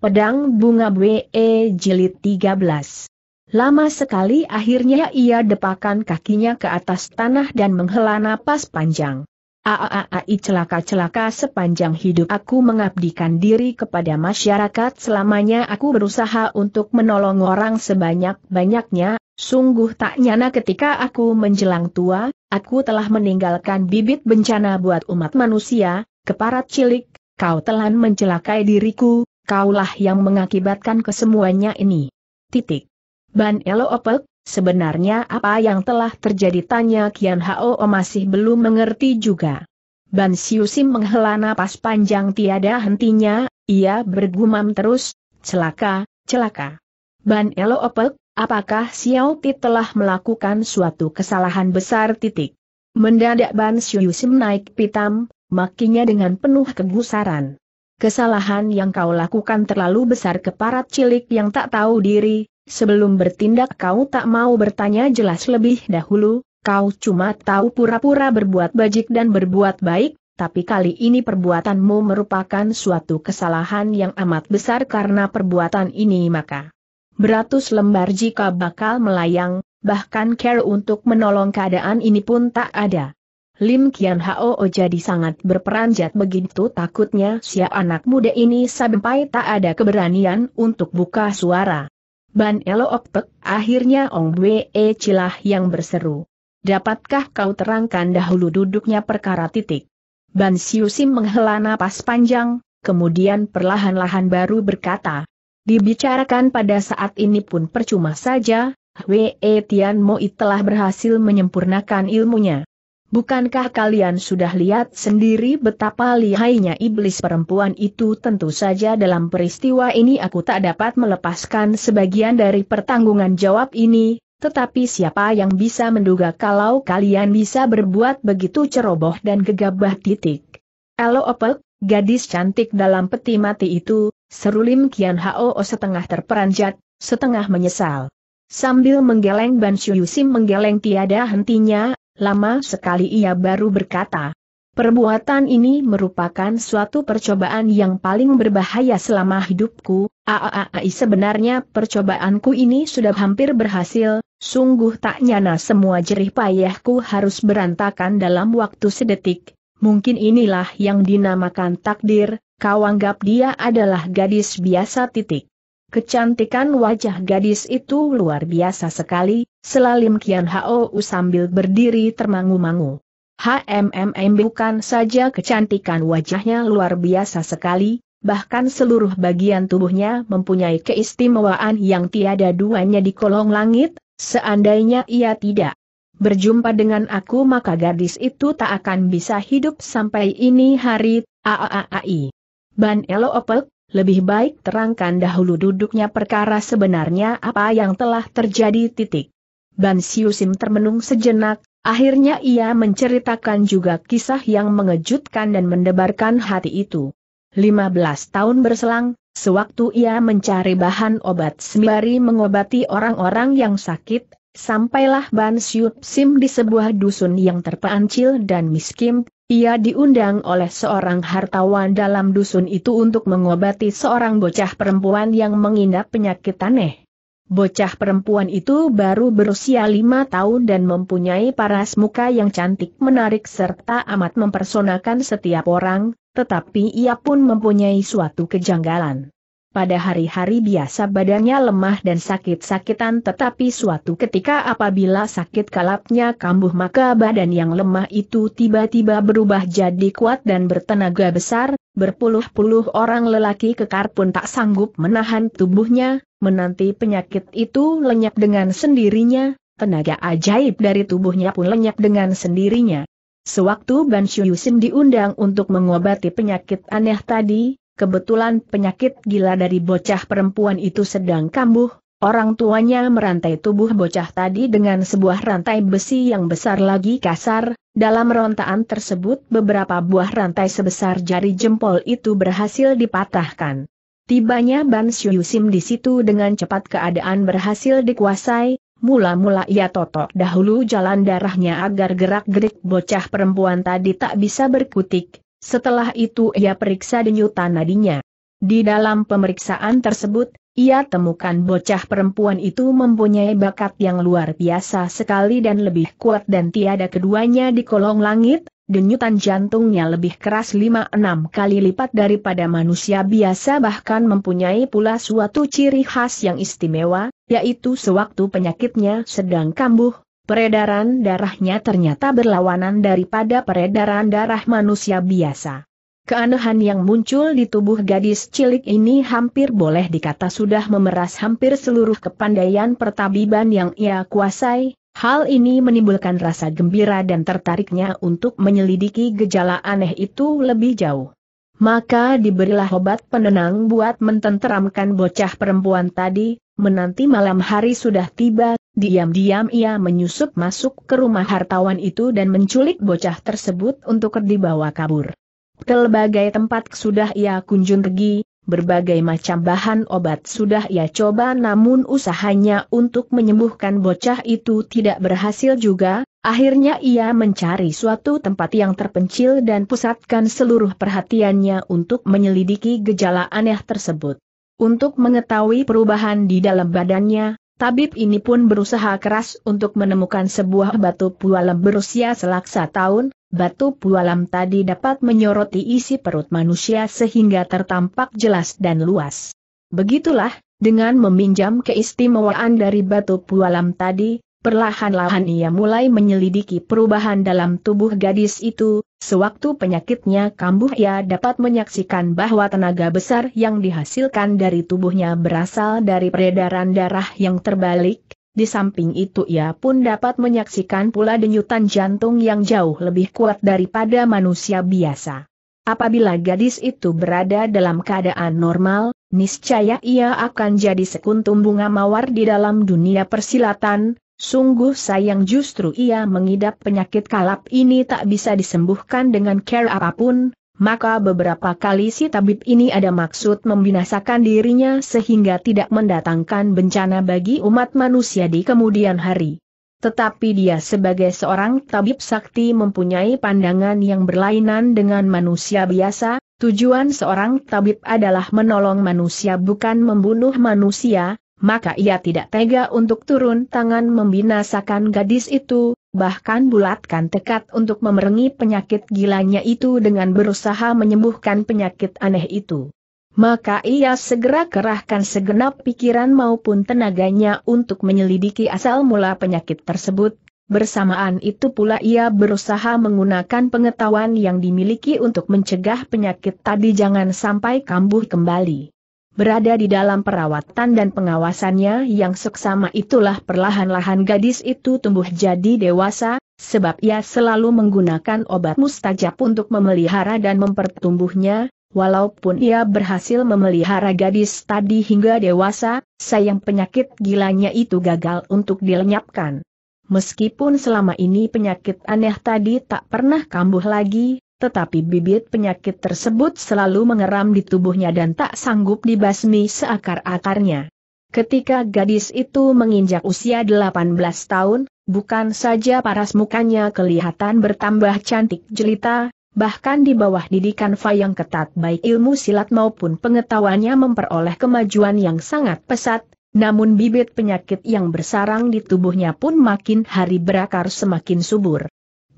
Pedang Bunga Bwe e Jilid 13 Lama sekali akhirnya ia depakan kakinya ke atas tanah dan menghela napas panjang. Aaai celaka-celaka sepanjang hidup aku mengabdikan diri kepada masyarakat selamanya aku berusaha untuk menolong orang sebanyak-banyaknya, sungguh tak nyana ketika aku menjelang tua, aku telah meninggalkan bibit bencana buat umat manusia, keparat cilik, kau telah mencelakai diriku, kaulah yang mengakibatkan kesemuanya ini. Titik. Ban Elo Opek, sebenarnya apa yang telah terjadi tanya Kian Hao oh, masih belum mengerti juga. Ban Siusim menghela napas panjang tiada hentinya, ia bergumam terus, celaka, celaka. Ban Elo Opek, apakah Xiao Ti telah melakukan suatu kesalahan besar titik? Mendadak Ban Siusim naik pitam, makinya dengan penuh kegusaran. Kesalahan yang kau lakukan terlalu besar ke keparat cilik yang tak tahu diri, sebelum bertindak kau tak mau bertanya jelas lebih dahulu, kau cuma tahu pura-pura berbuat bajik dan berbuat baik, tapi kali ini perbuatanmu merupakan suatu kesalahan yang amat besar karena perbuatan ini maka beratus lembar jika bakal melayang, bahkan care untuk menolong keadaan ini pun tak ada. Lim Kian Hao jadi sangat berperanjat begitu takutnya si anak muda ini sampai tak ada keberanian untuk buka suara. Ban Elo Optek, akhirnya Ong Bwe e Cilah yang berseru. Dapatkah kau terangkan dahulu duduknya perkara titik? Ban Siusim menghela napas panjang, kemudian perlahan-lahan baru berkata. Dibicarakan pada saat ini pun percuma saja, Wee Tian Moi telah berhasil menyempurnakan ilmunya. Bukankah kalian sudah lihat sendiri betapa lihainya iblis perempuan itu tentu saja dalam peristiwa ini aku tak dapat melepaskan sebagian dari pertanggungan jawab ini, tetapi siapa yang bisa menduga kalau kalian bisa berbuat begitu ceroboh dan gegabah titik. Elo Opel, gadis cantik dalam peti mati itu, serulim Kian Hao setengah terperanjat, setengah menyesal. Sambil menggeleng Ban Shuyusim menggeleng tiada hentinya, lama sekali ia baru berkata. Perbuatan ini merupakan suatu percobaan yang paling berbahaya selama hidupku, aaai sebenarnya percobaanku ini sudah hampir berhasil, sungguh tak nyana semua jerih payahku harus berantakan dalam waktu sedetik, mungkin inilah yang dinamakan takdir, kau anggap dia adalah gadis biasa titik. Kecantikan wajah gadis itu luar biasa sekali, selalim Kian Hou sambil berdiri termangu-mangu. HMMM bukan saja kecantikan wajahnya luar biasa sekali, bahkan seluruh bagian tubuhnya mempunyai keistimewaan yang tiada duanya di kolong langit, seandainya ia tidak berjumpa dengan aku maka gadis itu tak akan bisa hidup sampai ini hari, aaai. Ban Elo Opel, lebih baik terangkan dahulu duduknya perkara sebenarnya apa yang telah terjadi titik. Ban Sim termenung sejenak, akhirnya ia menceritakan juga kisah yang mengejutkan dan mendebarkan hati itu. 15 tahun berselang, sewaktu ia mencari bahan obat sembari mengobati orang-orang yang sakit, sampailah Ban Sim di sebuah dusun yang terpencil dan miskin, ia diundang oleh seorang hartawan dalam dusun itu untuk mengobati seorang bocah perempuan yang mengidap penyakit aneh. Bocah perempuan itu baru berusia lima tahun dan mempunyai paras muka yang cantik menarik serta amat mempersonakan setiap orang, tetapi ia pun mempunyai suatu kejanggalan. Pada hari-hari biasa badannya lemah dan sakit-sakitan tetapi suatu ketika apabila sakit kalapnya kambuh maka badan yang lemah itu tiba-tiba berubah jadi kuat dan bertenaga besar, berpuluh-puluh orang lelaki kekar pun tak sanggup menahan tubuhnya, menanti penyakit itu lenyap dengan sendirinya, tenaga ajaib dari tubuhnya pun lenyap dengan sendirinya. Sewaktu Ban Shuyusin diundang untuk mengobati penyakit aneh tadi, Kebetulan penyakit gila dari bocah perempuan itu sedang kambuh, orang tuanya merantai tubuh bocah tadi dengan sebuah rantai besi yang besar lagi kasar, dalam rontaan tersebut beberapa buah rantai sebesar jari jempol itu berhasil dipatahkan. Tibanya Ban Syuyusim di situ dengan cepat keadaan berhasil dikuasai, mula-mula ia totok dahulu jalan darahnya agar gerak-gerik bocah perempuan tadi tak bisa berkutik, setelah itu ia periksa denyutan nadinya. Di dalam pemeriksaan tersebut, ia temukan bocah perempuan itu mempunyai bakat yang luar biasa sekali dan lebih kuat dan tiada keduanya di kolong langit, denyutan jantungnya lebih keras 5-6 kali lipat daripada manusia biasa bahkan mempunyai pula suatu ciri khas yang istimewa, yaitu sewaktu penyakitnya sedang kambuh, peredaran darahnya ternyata berlawanan daripada peredaran darah manusia biasa. Keanehan yang muncul di tubuh gadis cilik ini hampir boleh dikata sudah memeras hampir seluruh kepandaian pertabiban yang ia kuasai, hal ini menimbulkan rasa gembira dan tertariknya untuk menyelidiki gejala aneh itu lebih jauh maka diberilah obat penenang buat mententeramkan bocah perempuan tadi, menanti malam hari sudah tiba, diam-diam ia menyusup masuk ke rumah hartawan itu dan menculik bocah tersebut untuk dibawa kabur. Pelbagai tempat sudah ia kunjungi, berbagai macam bahan obat sudah ia coba namun usahanya untuk menyembuhkan bocah itu tidak berhasil juga, Akhirnya ia mencari suatu tempat yang terpencil dan pusatkan seluruh perhatiannya untuk menyelidiki gejala aneh tersebut. Untuk mengetahui perubahan di dalam badannya, tabib ini pun berusaha keras untuk menemukan sebuah batu pualam berusia selaksa tahun, batu pualam tadi dapat menyoroti isi perut manusia sehingga tertampak jelas dan luas. Begitulah, dengan meminjam keistimewaan dari batu pualam tadi, Perlahan-lahan ia mulai menyelidiki perubahan dalam tubuh gadis itu, sewaktu penyakitnya kambuh ia dapat menyaksikan bahwa tenaga besar yang dihasilkan dari tubuhnya berasal dari peredaran darah yang terbalik, di samping itu ia pun dapat menyaksikan pula denyutan jantung yang jauh lebih kuat daripada manusia biasa. Apabila gadis itu berada dalam keadaan normal, niscaya ia akan jadi sekuntum bunga mawar di dalam dunia persilatan, Sungguh sayang justru ia mengidap penyakit kalap ini tak bisa disembuhkan dengan care apapun, maka beberapa kali si tabib ini ada maksud membinasakan dirinya sehingga tidak mendatangkan bencana bagi umat manusia di kemudian hari. Tetapi dia sebagai seorang tabib sakti mempunyai pandangan yang berlainan dengan manusia biasa, tujuan seorang tabib adalah menolong manusia bukan membunuh manusia, maka ia tidak tega untuk turun tangan membinasakan gadis itu, bahkan bulatkan tekad untuk memerangi penyakit gilanya itu dengan berusaha menyembuhkan penyakit aneh itu. Maka ia segera kerahkan segenap pikiran maupun tenaganya untuk menyelidiki asal mula penyakit tersebut, Bersamaan itu pula ia berusaha menggunakan pengetahuan yang dimiliki untuk mencegah penyakit tadi jangan sampai kambuh kembali berada di dalam perawatan dan pengawasannya yang seksama itulah perlahan-lahan gadis itu tumbuh jadi dewasa, sebab ia selalu menggunakan obat mustajab untuk memelihara dan mempertumbuhnya, walaupun ia berhasil memelihara gadis tadi hingga dewasa, sayang penyakit gilanya itu gagal untuk dilenyapkan. Meskipun selama ini penyakit aneh tadi tak pernah kambuh lagi, tetapi bibit penyakit tersebut selalu mengeram di tubuhnya dan tak sanggup dibasmi seakar-akarnya. Ketika gadis itu menginjak usia 18 tahun, bukan saja paras mukanya kelihatan bertambah cantik jelita, bahkan di bawah didikan Fa yang ketat baik ilmu silat maupun pengetahuannya memperoleh kemajuan yang sangat pesat, namun bibit penyakit yang bersarang di tubuhnya pun makin hari berakar semakin subur.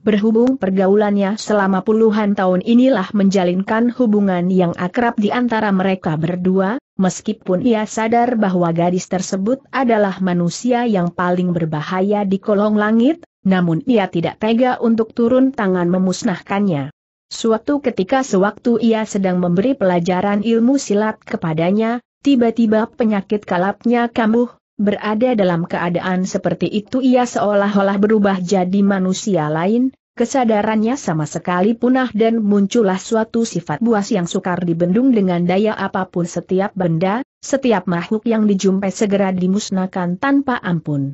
Berhubung pergaulannya selama puluhan tahun inilah menjalinkan hubungan yang akrab di antara mereka berdua, meskipun ia sadar bahwa gadis tersebut adalah manusia yang paling berbahaya di kolong langit, namun ia tidak tega untuk turun tangan memusnahkannya. Suatu ketika sewaktu ia sedang memberi pelajaran ilmu silat kepadanya, tiba-tiba penyakit kalapnya kambuh, berada dalam keadaan seperti itu ia seolah-olah berubah jadi manusia lain, kesadarannya sama sekali punah dan muncullah suatu sifat buas yang sukar dibendung dengan daya apapun setiap benda, setiap makhluk yang dijumpai segera dimusnahkan tanpa ampun.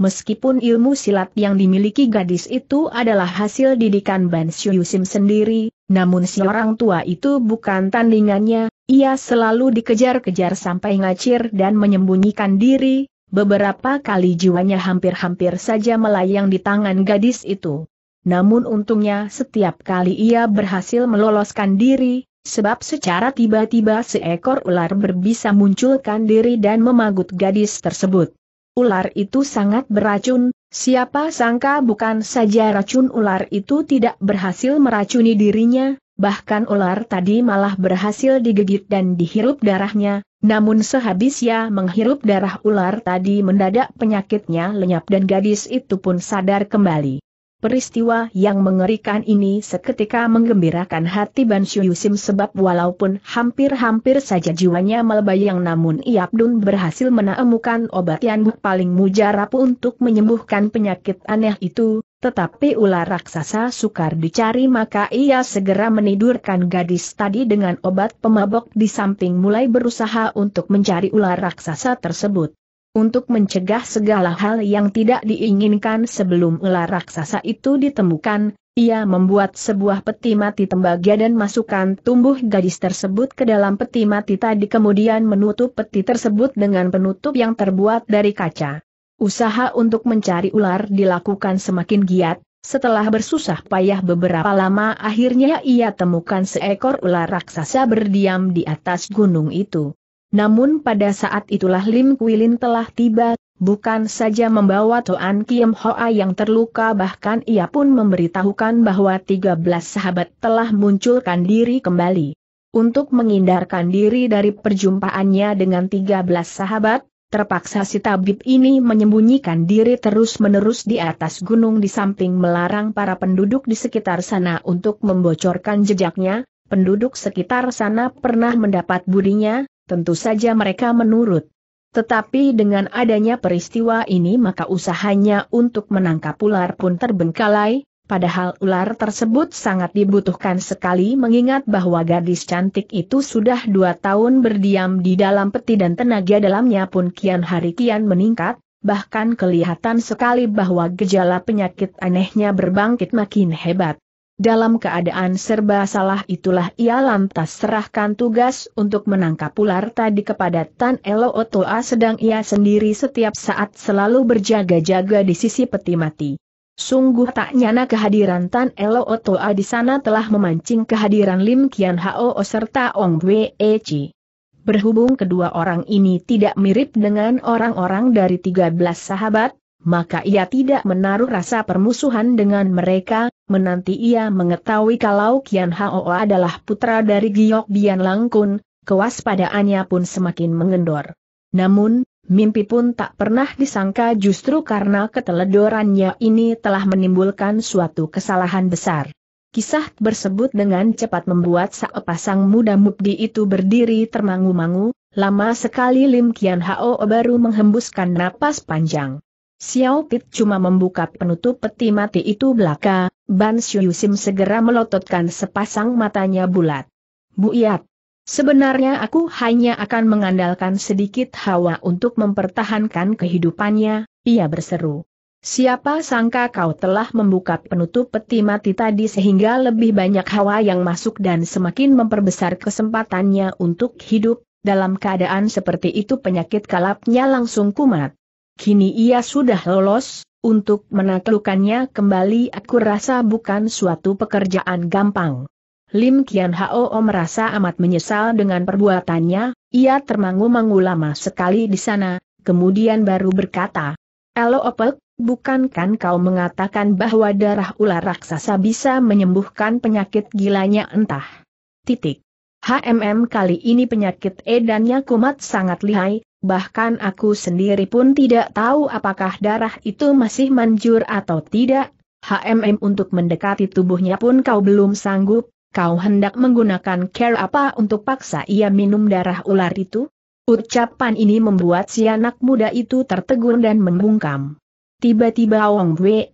Meskipun ilmu silat yang dimiliki gadis itu adalah hasil didikan Ban Shuyusim sendiri, namun si orang tua itu bukan tandingannya, ia selalu dikejar-kejar sampai ngacir dan menyembunyikan diri, beberapa kali jiwanya hampir-hampir saja melayang di tangan gadis itu. Namun untungnya setiap kali ia berhasil meloloskan diri, sebab secara tiba-tiba seekor ular berbisa munculkan diri dan memagut gadis tersebut. Ular itu sangat beracun, siapa sangka bukan saja racun ular itu tidak berhasil meracuni dirinya, bahkan ular tadi malah berhasil digigit dan dihirup darahnya, namun sehabis ia ya menghirup darah ular tadi mendadak penyakitnya lenyap dan gadis itu pun sadar kembali. Peristiwa yang mengerikan ini seketika menggembirakan hati Ban Shuyusim sebab walaupun hampir-hampir saja jiwanya melebayang namun Iabdun berhasil menemukan obat yang paling mujarab untuk menyembuhkan penyakit aneh itu, tetapi ular raksasa sukar dicari maka ia segera menidurkan gadis tadi dengan obat pemabok di samping mulai berusaha untuk mencari ular raksasa tersebut. Untuk mencegah segala hal yang tidak diinginkan sebelum ular raksasa itu ditemukan, ia membuat sebuah peti mati tembaga dan masukkan tumbuh gadis tersebut ke dalam peti mati tadi kemudian menutup peti tersebut dengan penutup yang terbuat dari kaca. Usaha untuk mencari ular dilakukan semakin giat, setelah bersusah payah beberapa lama akhirnya ia temukan seekor ular raksasa berdiam di atas gunung itu. Namun pada saat itulah Lim Kuilin telah tiba, bukan saja membawa Toan Kiem Hoa yang terluka bahkan ia pun memberitahukan bahwa 13 sahabat telah munculkan diri kembali. Untuk menghindarkan diri dari perjumpaannya dengan 13 sahabat, Terpaksa si tabib ini menyembunyikan diri terus-menerus di atas gunung di samping melarang para penduduk di sekitar sana untuk membocorkan jejaknya, penduduk sekitar sana pernah mendapat budinya, tentu saja mereka menurut. Tetapi dengan adanya peristiwa ini maka usahanya untuk menangkap ular pun terbengkalai, Padahal ular tersebut sangat dibutuhkan sekali mengingat bahwa gadis cantik itu sudah dua tahun berdiam di dalam peti dan tenaga dalamnya pun kian hari kian meningkat, bahkan kelihatan sekali bahwa gejala penyakit anehnya berbangkit makin hebat. Dalam keadaan serba salah itulah ia lantas serahkan tugas untuk menangkap ular tadi kepada Tan Elo Otoa sedang ia sendiri setiap saat selalu berjaga-jaga di sisi peti mati. Sungguh tak nyana kehadiran Tan Elo Otoa di sana telah memancing kehadiran Lim Kian Hao serta Ong Wee e Chi. Berhubung kedua orang ini tidak mirip dengan orang-orang dari 13 sahabat, maka ia tidak menaruh rasa permusuhan dengan mereka, menanti ia mengetahui kalau Kian Hao adalah putra dari Giok Bian Langkun, kewaspadaannya pun semakin mengendor. Namun, mimpi pun tak pernah disangka justru karena keteledorannya ini telah menimbulkan suatu kesalahan besar. Kisah tersebut dengan cepat membuat sepasang muda mudi itu berdiri termangu-mangu, lama sekali Lim Kian Hao baru menghembuskan napas panjang. Xiao Pit cuma membuka penutup peti mati itu belaka, Ban Xiu Yusim segera melototkan sepasang matanya bulat. Buiat, Sebenarnya aku hanya akan mengandalkan sedikit hawa untuk mempertahankan kehidupannya, ia berseru. Siapa sangka kau telah membuka penutup peti mati tadi sehingga lebih banyak hawa yang masuk dan semakin memperbesar kesempatannya untuk hidup, dalam keadaan seperti itu penyakit kalapnya langsung kumat. Kini ia sudah lolos, untuk menaklukkannya kembali aku rasa bukan suatu pekerjaan gampang. Lim Kian Hao merasa amat menyesal dengan perbuatannya, ia termangu-mangu lama sekali di sana, kemudian baru berkata, Elo Opek, bukankan kau mengatakan bahwa darah ular raksasa bisa menyembuhkan penyakit gilanya entah. Titik. HMM kali ini penyakit edannya kumat sangat lihai, bahkan aku sendiri pun tidak tahu apakah darah itu masih manjur atau tidak. HMM untuk mendekati tubuhnya pun kau belum sanggup, kau hendak menggunakan care apa untuk paksa ia minum darah ular itu? Ucapan ini membuat si anak muda itu tertegun dan membungkam. Tiba-tiba Wong Wei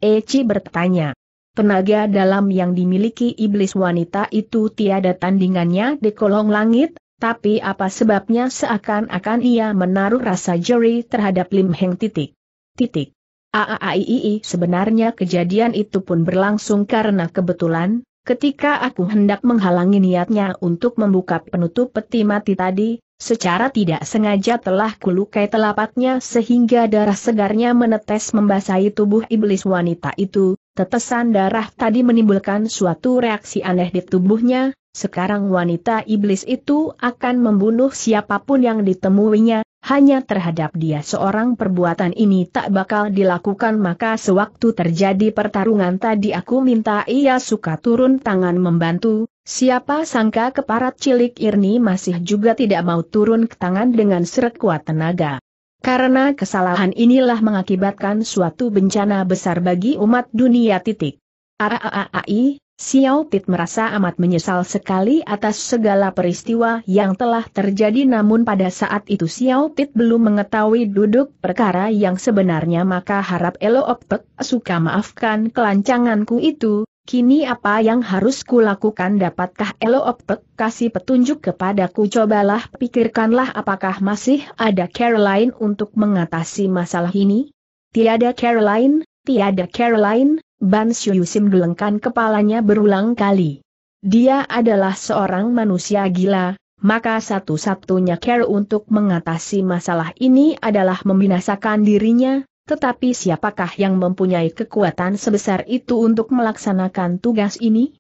bertanya. Tenaga dalam yang dimiliki iblis wanita itu tiada tandingannya di kolong langit, tapi apa sebabnya seakan-akan ia menaruh rasa jeri terhadap Lim Heng titik. Titik. AAIII sebenarnya kejadian itu pun berlangsung karena kebetulan, Ketika aku hendak menghalangi niatnya untuk membuka penutup peti mati tadi, secara tidak sengaja telah kulukai telapaknya sehingga darah segarnya menetes membasahi tubuh iblis wanita itu, tetesan darah tadi menimbulkan suatu reaksi aneh di tubuhnya, sekarang wanita iblis itu akan membunuh siapapun yang ditemuinya, hanya terhadap dia seorang perbuatan ini tak bakal dilakukan maka sewaktu terjadi pertarungan tadi aku minta ia suka turun tangan membantu, siapa sangka keparat cilik Irni masih juga tidak mau turun ke tangan dengan serkuat tenaga. Karena kesalahan inilah mengakibatkan suatu bencana besar bagi umat dunia titik. Aaai, Xiao Pit merasa amat menyesal sekali atas segala peristiwa yang telah terjadi namun pada saat itu Xiao Pit belum mengetahui duduk perkara yang sebenarnya maka harap Elo Optek suka maafkan kelancanganku itu, kini apa yang harus kulakukan dapatkah Elo Optek kasih petunjuk kepadaku cobalah pikirkanlah apakah masih ada Caroline untuk mengatasi masalah ini? Tiada Caroline, tiada Caroline. Ban Shuyusim gelengkan kepalanya berulang kali. Dia adalah seorang manusia gila, maka satu-satunya care untuk mengatasi masalah ini adalah membinasakan dirinya, tetapi siapakah yang mempunyai kekuatan sebesar itu untuk melaksanakan tugas ini?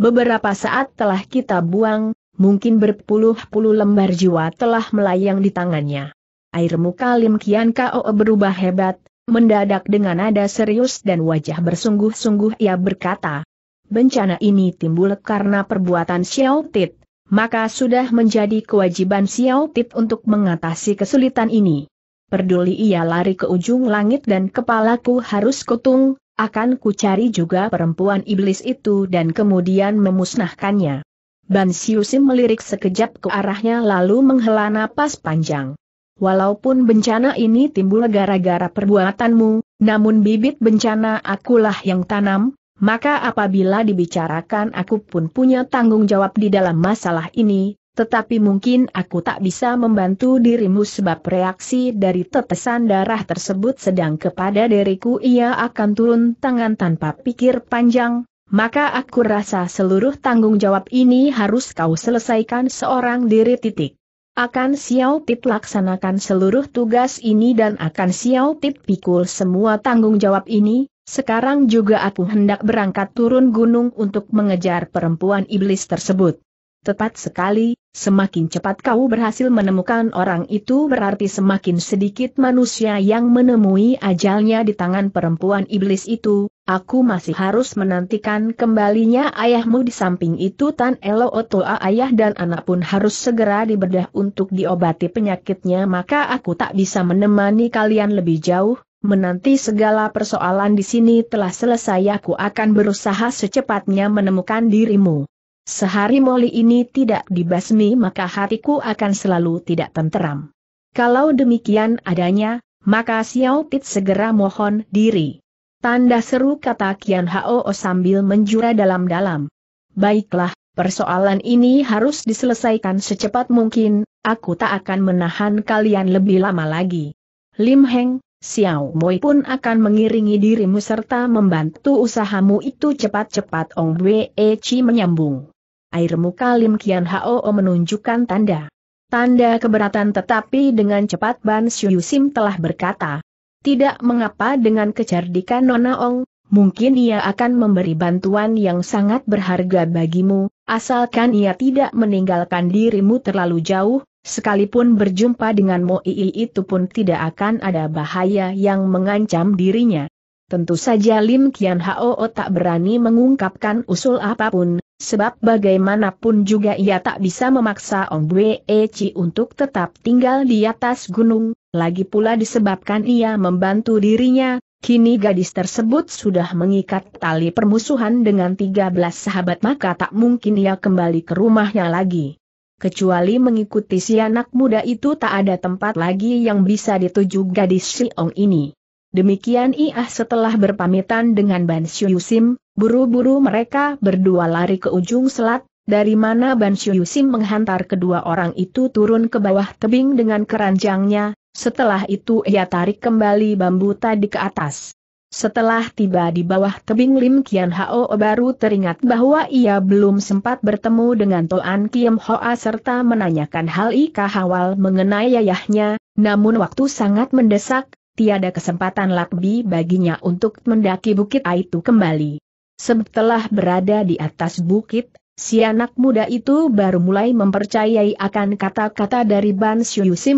Beberapa saat telah kita buang, mungkin berpuluh-puluh lembar jiwa telah melayang di tangannya. Air muka Lim Kian Kao berubah hebat, Mendadak dengan nada serius dan wajah bersungguh-sungguh ia berkata, Bencana ini timbul karena perbuatan Xiao Tit, maka sudah menjadi kewajiban Xiao Tit untuk mengatasi kesulitan ini. Perduli ia lari ke ujung langit dan kepalaku harus kutung, akan kucari juga perempuan iblis itu dan kemudian memusnahkannya. Ban Sim melirik sekejap ke arahnya lalu menghela napas panjang. Walaupun bencana ini timbul gara-gara perbuatanmu, namun bibit bencana akulah yang tanam, maka apabila dibicarakan aku pun punya tanggung jawab di dalam masalah ini, tetapi mungkin aku tak bisa membantu dirimu sebab reaksi dari tetesan darah tersebut sedang kepada diriku ia akan turun tangan tanpa pikir panjang, maka aku rasa seluruh tanggung jawab ini harus kau selesaikan seorang diri titik. Akan Xiao Tit laksanakan seluruh tugas ini dan akan Xiao Tit pikul semua tanggung jawab ini, sekarang juga aku hendak berangkat turun gunung untuk mengejar perempuan iblis tersebut. Tepat sekali, semakin cepat kau berhasil menemukan orang itu berarti semakin sedikit manusia yang menemui ajalnya di tangan perempuan iblis itu, aku masih harus menantikan kembalinya ayahmu di samping itu Tan Elo Otoa ayah dan anak pun harus segera dibedah untuk diobati penyakitnya maka aku tak bisa menemani kalian lebih jauh, Menanti segala persoalan di sini telah selesai aku akan berusaha secepatnya menemukan dirimu. Sehari Moli ini tidak dibasmi maka hatiku akan selalu tidak tenteram. Kalau demikian adanya, maka Xiao Pit segera mohon diri. Tanda seru kata Kian Hao sambil menjura dalam-dalam. Baiklah, persoalan ini harus diselesaikan secepat mungkin, aku tak akan menahan kalian lebih lama lagi. Lim Heng, Xiao Moi pun akan mengiringi dirimu serta membantu usahamu itu cepat-cepat Ong Wei Chi menyambung air muka Lim Kian Hao menunjukkan tanda. Tanda keberatan tetapi dengan cepat Ban Shuyu Sim telah berkata, tidak mengapa dengan kecerdikan Nona Ong, mungkin ia akan memberi bantuan yang sangat berharga bagimu, asalkan ia tidak meninggalkan dirimu terlalu jauh, sekalipun berjumpa dengan Mo Ii itu pun tidak akan ada bahaya yang mengancam dirinya. Tentu saja Lim Kian Hao tak berani mengungkapkan usul apapun, sebab bagaimanapun juga ia tak bisa memaksa Ong Bwe Eci untuk tetap tinggal di atas gunung, lagi pula disebabkan ia membantu dirinya, kini gadis tersebut sudah mengikat tali permusuhan dengan 13 sahabat maka tak mungkin ia kembali ke rumahnya lagi. Kecuali mengikuti si anak muda itu tak ada tempat lagi yang bisa dituju gadis si Ong ini. Demikian Iah setelah berpamitan dengan Ban Yusim, buru-buru mereka berdua lari ke ujung selat, dari mana Ban Yusim menghantar kedua orang itu turun ke bawah tebing dengan keranjangnya, setelah itu ia tarik kembali bambu tadi ke atas. Setelah tiba di bawah tebing Lim Kian Hao baru teringat bahwa ia belum sempat bertemu dengan Toan Kiam Hoa serta menanyakan hal Ika Hawal mengenai ayahnya, namun waktu sangat mendesak, tiada kesempatan lagi baginya untuk mendaki bukit itu kembali. Setelah berada di atas bukit, si anak muda itu baru mulai mempercayai akan kata-kata dari Ban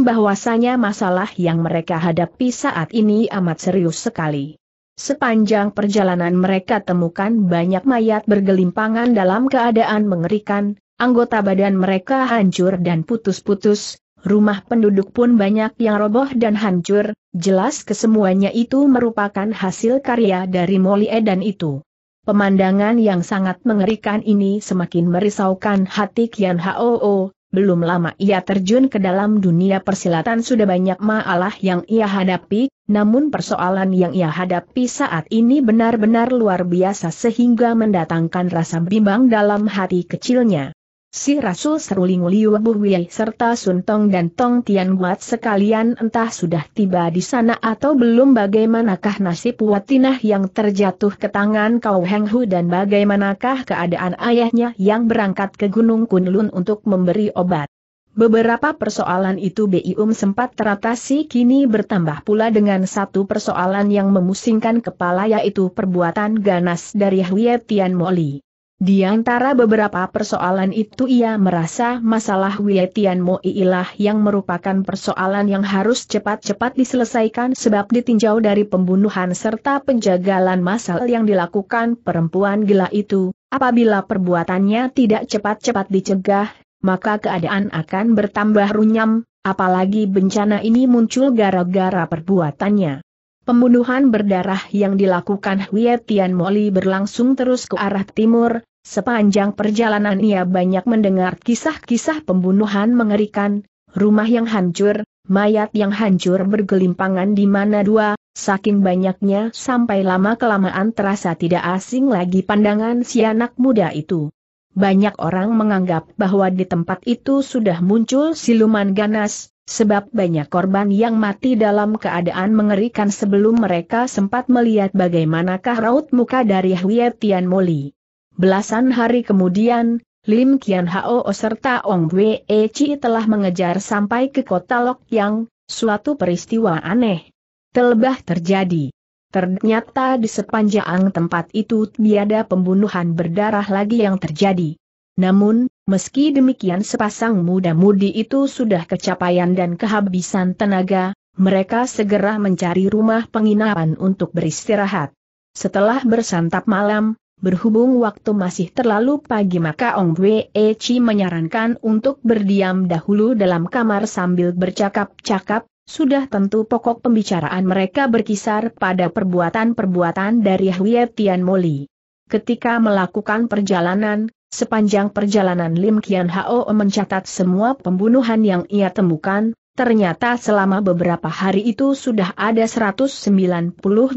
bahwasanya masalah yang mereka hadapi saat ini amat serius sekali. Sepanjang perjalanan mereka temukan banyak mayat bergelimpangan dalam keadaan mengerikan, anggota badan mereka hancur dan putus-putus, Rumah penduduk pun banyak yang roboh dan hancur, jelas kesemuanya itu merupakan hasil karya dari Moli Edan itu. Pemandangan yang sangat mengerikan ini semakin merisaukan hati Kian Hoo, belum lama ia terjun ke dalam dunia persilatan sudah banyak maalah yang ia hadapi, namun persoalan yang ia hadapi saat ini benar-benar luar biasa sehingga mendatangkan rasa bimbang dalam hati kecilnya. Si Rasul Seruling Liu Buhwei serta Sun Tong dan Tong Tian Guat sekalian entah sudah tiba di sana atau belum bagaimanakah nasib Watinah yang terjatuh ke tangan Kau Heng Hu dan bagaimanakah keadaan ayahnya yang berangkat ke Gunung Kunlun untuk memberi obat. Beberapa persoalan itu Bium sempat teratasi kini bertambah pula dengan satu persoalan yang memusingkan kepala yaitu perbuatan ganas dari Huye Tian Moli. Di antara beberapa persoalan itu ia merasa masalah Wietian Moiilah ilah yang merupakan persoalan yang harus cepat-cepat diselesaikan sebab ditinjau dari pembunuhan serta penjagalan massal yang dilakukan perempuan gila itu, apabila perbuatannya tidak cepat-cepat dicegah, maka keadaan akan bertambah runyam, apalagi bencana ini muncul gara-gara perbuatannya. Pembunuhan berdarah yang dilakukan Huyetian Moli berlangsung terus ke arah timur, Sepanjang perjalanan ia banyak mendengar kisah-kisah pembunuhan mengerikan, rumah yang hancur, mayat yang hancur bergelimpangan di mana dua, saking banyaknya sampai lama-kelamaan terasa tidak asing lagi pandangan si anak muda itu. Banyak orang menganggap bahwa di tempat itu sudah muncul siluman ganas, sebab banyak korban yang mati dalam keadaan mengerikan sebelum mereka sempat melihat bagaimanakah raut muka dari Huye Moli. Belasan hari kemudian, Lim Kian Hao serta Ong Wei Chi telah mengejar sampai ke kota Lok Yang, suatu peristiwa aneh. Telbah terjadi. Ternyata di sepanjang tempat itu tiada pembunuhan berdarah lagi yang terjadi. Namun, meski demikian sepasang muda-mudi itu sudah kecapaian dan kehabisan tenaga, mereka segera mencari rumah penginapan untuk beristirahat. Setelah bersantap malam, Berhubung waktu masih terlalu pagi maka Ong Wei e Chi menyarankan untuk berdiam dahulu dalam kamar sambil bercakap-cakap, sudah tentu pokok pembicaraan mereka berkisar pada perbuatan-perbuatan dari Hwie Tian Moli. Ketika melakukan perjalanan, sepanjang perjalanan Lim Kian Hao mencatat semua pembunuhan yang ia temukan, Ternyata selama beberapa hari itu sudah ada 190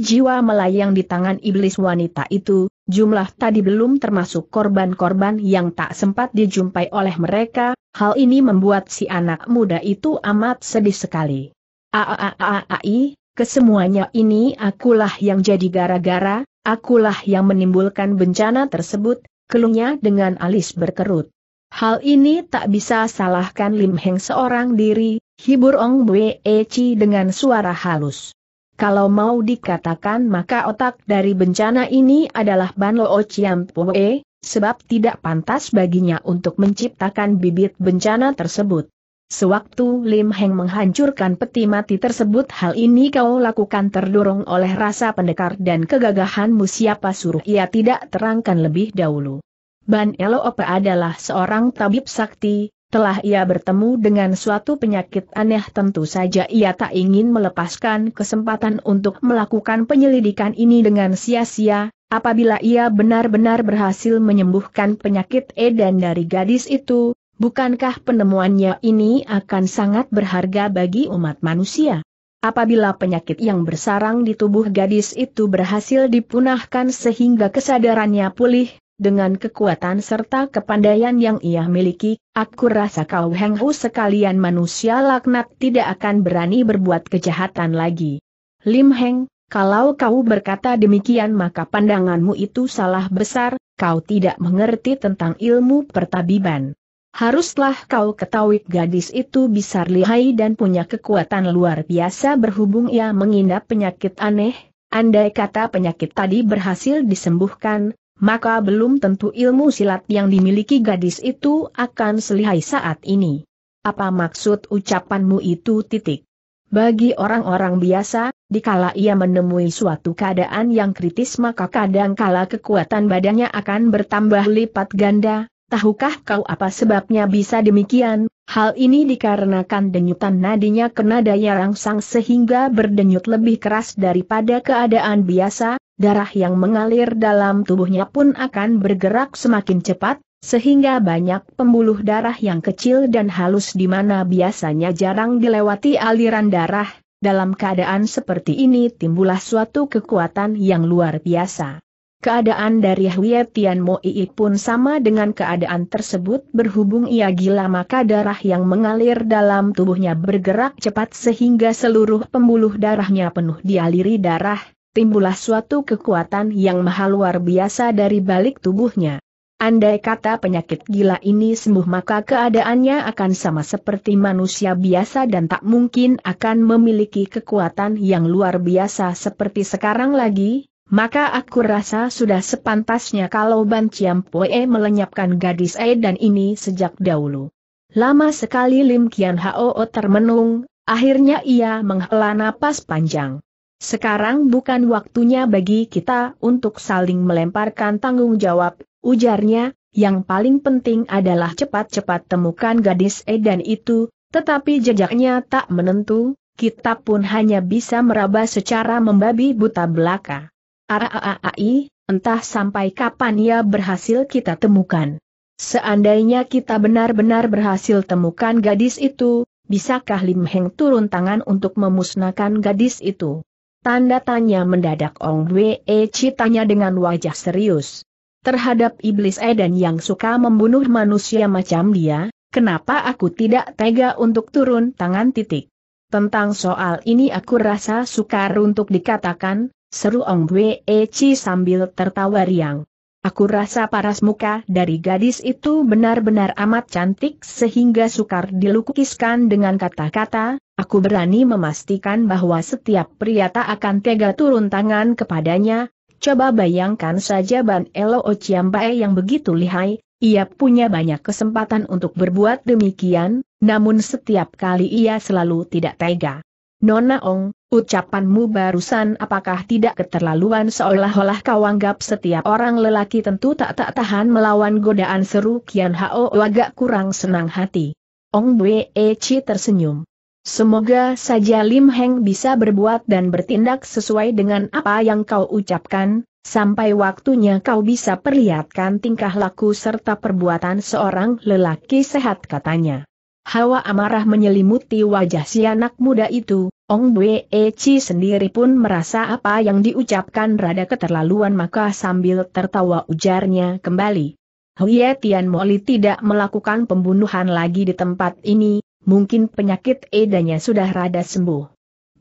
jiwa melayang di tangan iblis wanita itu, jumlah tadi belum termasuk korban-korban yang tak sempat dijumpai oleh mereka, hal ini membuat si anak muda itu amat sedih sekali. Aaaaai, kesemuanya ini akulah yang jadi gara-gara, akulah yang menimbulkan bencana tersebut, keluhnya dengan alis berkerut. Hal ini tak bisa salahkan Lim Heng seorang diri, Hibur Ong Bwe Eci dengan suara halus. Kalau mau dikatakan maka otak dari bencana ini adalah Ban Lo Chiam Pue, sebab tidak pantas baginya untuk menciptakan bibit bencana tersebut. Sewaktu Lim Heng menghancurkan peti mati tersebut hal ini kau lakukan terdorong oleh rasa pendekar dan kegagahanmu siapa suruh ia tidak terangkan lebih dahulu. Ban Eloope adalah seorang tabib sakti, setelah ia bertemu dengan suatu penyakit aneh tentu saja ia tak ingin melepaskan kesempatan untuk melakukan penyelidikan ini dengan sia-sia, apabila ia benar-benar berhasil menyembuhkan penyakit Eden dari gadis itu, bukankah penemuannya ini akan sangat berharga bagi umat manusia? Apabila penyakit yang bersarang di tubuh gadis itu berhasil dipunahkan sehingga kesadarannya pulih, dengan kekuatan serta kepandaian yang ia miliki, aku rasa kau Heng Hu sekalian manusia laknat tidak akan berani berbuat kejahatan lagi. Lim Heng, kalau kau berkata demikian maka pandanganmu itu salah besar, kau tidak mengerti tentang ilmu pertabiban. Haruslah kau ketahui gadis itu bisa lihai dan punya kekuatan luar biasa berhubung ia mengidap penyakit aneh, Andai kata penyakit tadi berhasil disembuhkan, maka belum tentu ilmu silat yang dimiliki gadis itu akan selihai saat ini. Apa maksud ucapanmu itu titik? Bagi orang-orang biasa, dikala ia menemui suatu keadaan yang kritis maka kadangkala kekuatan badannya akan bertambah lipat ganda, tahukah kau apa sebabnya bisa demikian? Hal ini dikarenakan denyutan nadinya kena daya rangsang sehingga berdenyut lebih keras daripada keadaan biasa, darah yang mengalir dalam tubuhnya pun akan bergerak semakin cepat, sehingga banyak pembuluh darah yang kecil dan halus di mana biasanya jarang dilewati aliran darah, dalam keadaan seperti ini timbullah suatu kekuatan yang luar biasa. Keadaan dari Hwie Tian II pun sama dengan keadaan tersebut berhubung ia gila maka darah yang mengalir dalam tubuhnya bergerak cepat sehingga seluruh pembuluh darahnya penuh dialiri darah, Timbullah suatu kekuatan yang maha luar biasa dari balik tubuhnya. Andai kata penyakit gila ini sembuh maka keadaannya akan sama seperti manusia biasa dan tak mungkin akan memiliki kekuatan yang luar biasa seperti sekarang lagi, maka aku rasa sudah sepantasnya kalau Ban Chiam Poe melenyapkan gadis dan ini sejak dahulu. Lama sekali Lim Kian Hao termenung, akhirnya ia menghela napas panjang. Sekarang bukan waktunya bagi kita untuk saling melemparkan tanggung jawab, ujarnya, yang paling penting adalah cepat-cepat temukan gadis edan itu, tetapi jejaknya tak menentu, kita pun hanya bisa meraba secara membabi buta belaka. Araaai, entah sampai kapan ia berhasil kita temukan. Seandainya kita benar-benar berhasil temukan gadis itu, bisakah Lim Heng turun tangan untuk memusnahkan gadis itu? Tanda tanya mendadak Ong Wei e citanya tanya dengan wajah serius. Terhadap iblis Eden yang suka membunuh manusia macam dia, kenapa aku tidak tega untuk turun tangan titik? Tentang soal ini aku rasa sukar untuk dikatakan, seru Ong Wei e Chi sambil tertawa riang. Aku rasa paras muka dari gadis itu benar-benar amat cantik sehingga sukar dilukiskan dengan kata-kata, aku berani memastikan bahwa setiap pria tak akan tega turun tangan kepadanya, coba bayangkan saja Ban Elo Ociambae yang begitu lihai, ia punya banyak kesempatan untuk berbuat demikian, namun setiap kali ia selalu tidak tega. Nona Ong, ucapanmu barusan apakah tidak keterlaluan seolah-olah kau anggap setiap orang lelaki tentu tak tak tahan melawan godaan seru Kian Hao agak kurang senang hati. Ong Bwe Chi tersenyum. Semoga saja Lim Heng bisa berbuat dan bertindak sesuai dengan apa yang kau ucapkan, sampai waktunya kau bisa perlihatkan tingkah laku serta perbuatan seorang lelaki sehat katanya. Hawa amarah menyelimuti wajah si anak muda itu, Ong e Eci sendiri pun merasa apa yang diucapkan rada keterlaluan maka sambil tertawa ujarnya kembali. Hwie Tian Moli tidak melakukan pembunuhan lagi di tempat ini, mungkin penyakit edanya sudah rada sembuh.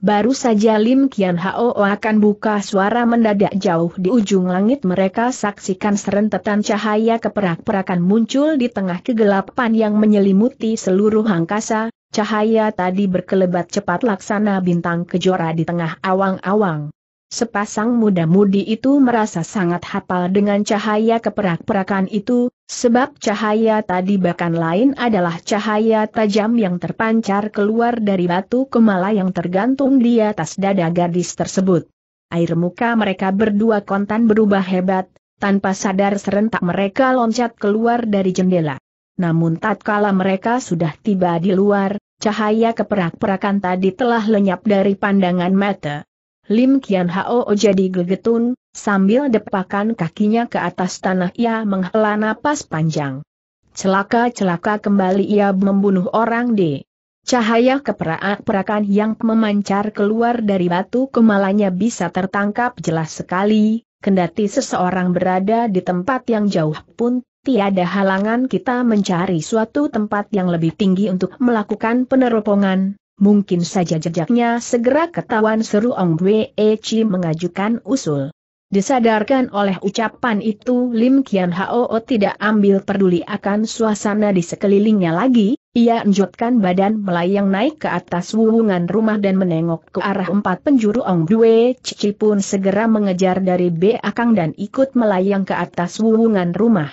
Baru saja Lim Kian Hao akan buka suara mendadak jauh di ujung langit mereka saksikan serentetan cahaya keperak-perakan muncul di tengah kegelapan yang menyelimuti seluruh angkasa, cahaya tadi berkelebat cepat laksana bintang kejora di tengah awang-awang. Sepasang muda-mudi itu merasa sangat hafal dengan cahaya keperak-perakan itu, sebab cahaya tadi bahkan lain adalah cahaya tajam yang terpancar keluar dari batu kemala yang tergantung di atas dada gadis tersebut. Air muka mereka berdua kontan berubah hebat, tanpa sadar serentak mereka loncat keluar dari jendela. Namun tatkala mereka sudah tiba di luar, cahaya keperak-perakan tadi telah lenyap dari pandangan mata. Lim Kian Hao jadi gegetun, sambil depakan kakinya ke atas tanah ia menghela napas panjang. Celaka-celaka kembali ia membunuh orang di Cahaya keperak-perakan yang memancar keluar dari batu kemalanya bisa tertangkap jelas sekali, kendati seseorang berada di tempat yang jauh pun, tiada halangan kita mencari suatu tempat yang lebih tinggi untuk melakukan peneropongan, mungkin saja jejaknya segera ketahuan seru Ong Bwe e Chi mengajukan usul. Disadarkan oleh ucapan itu Lim Kian Hao tidak ambil peduli akan suasana di sekelilingnya lagi, ia enjotkan badan melayang naik ke atas wuwungan rumah dan menengok ke arah empat penjuru Ong Dwe e Chi pun segera mengejar dari Akang dan ikut melayang ke atas wuwungan rumah.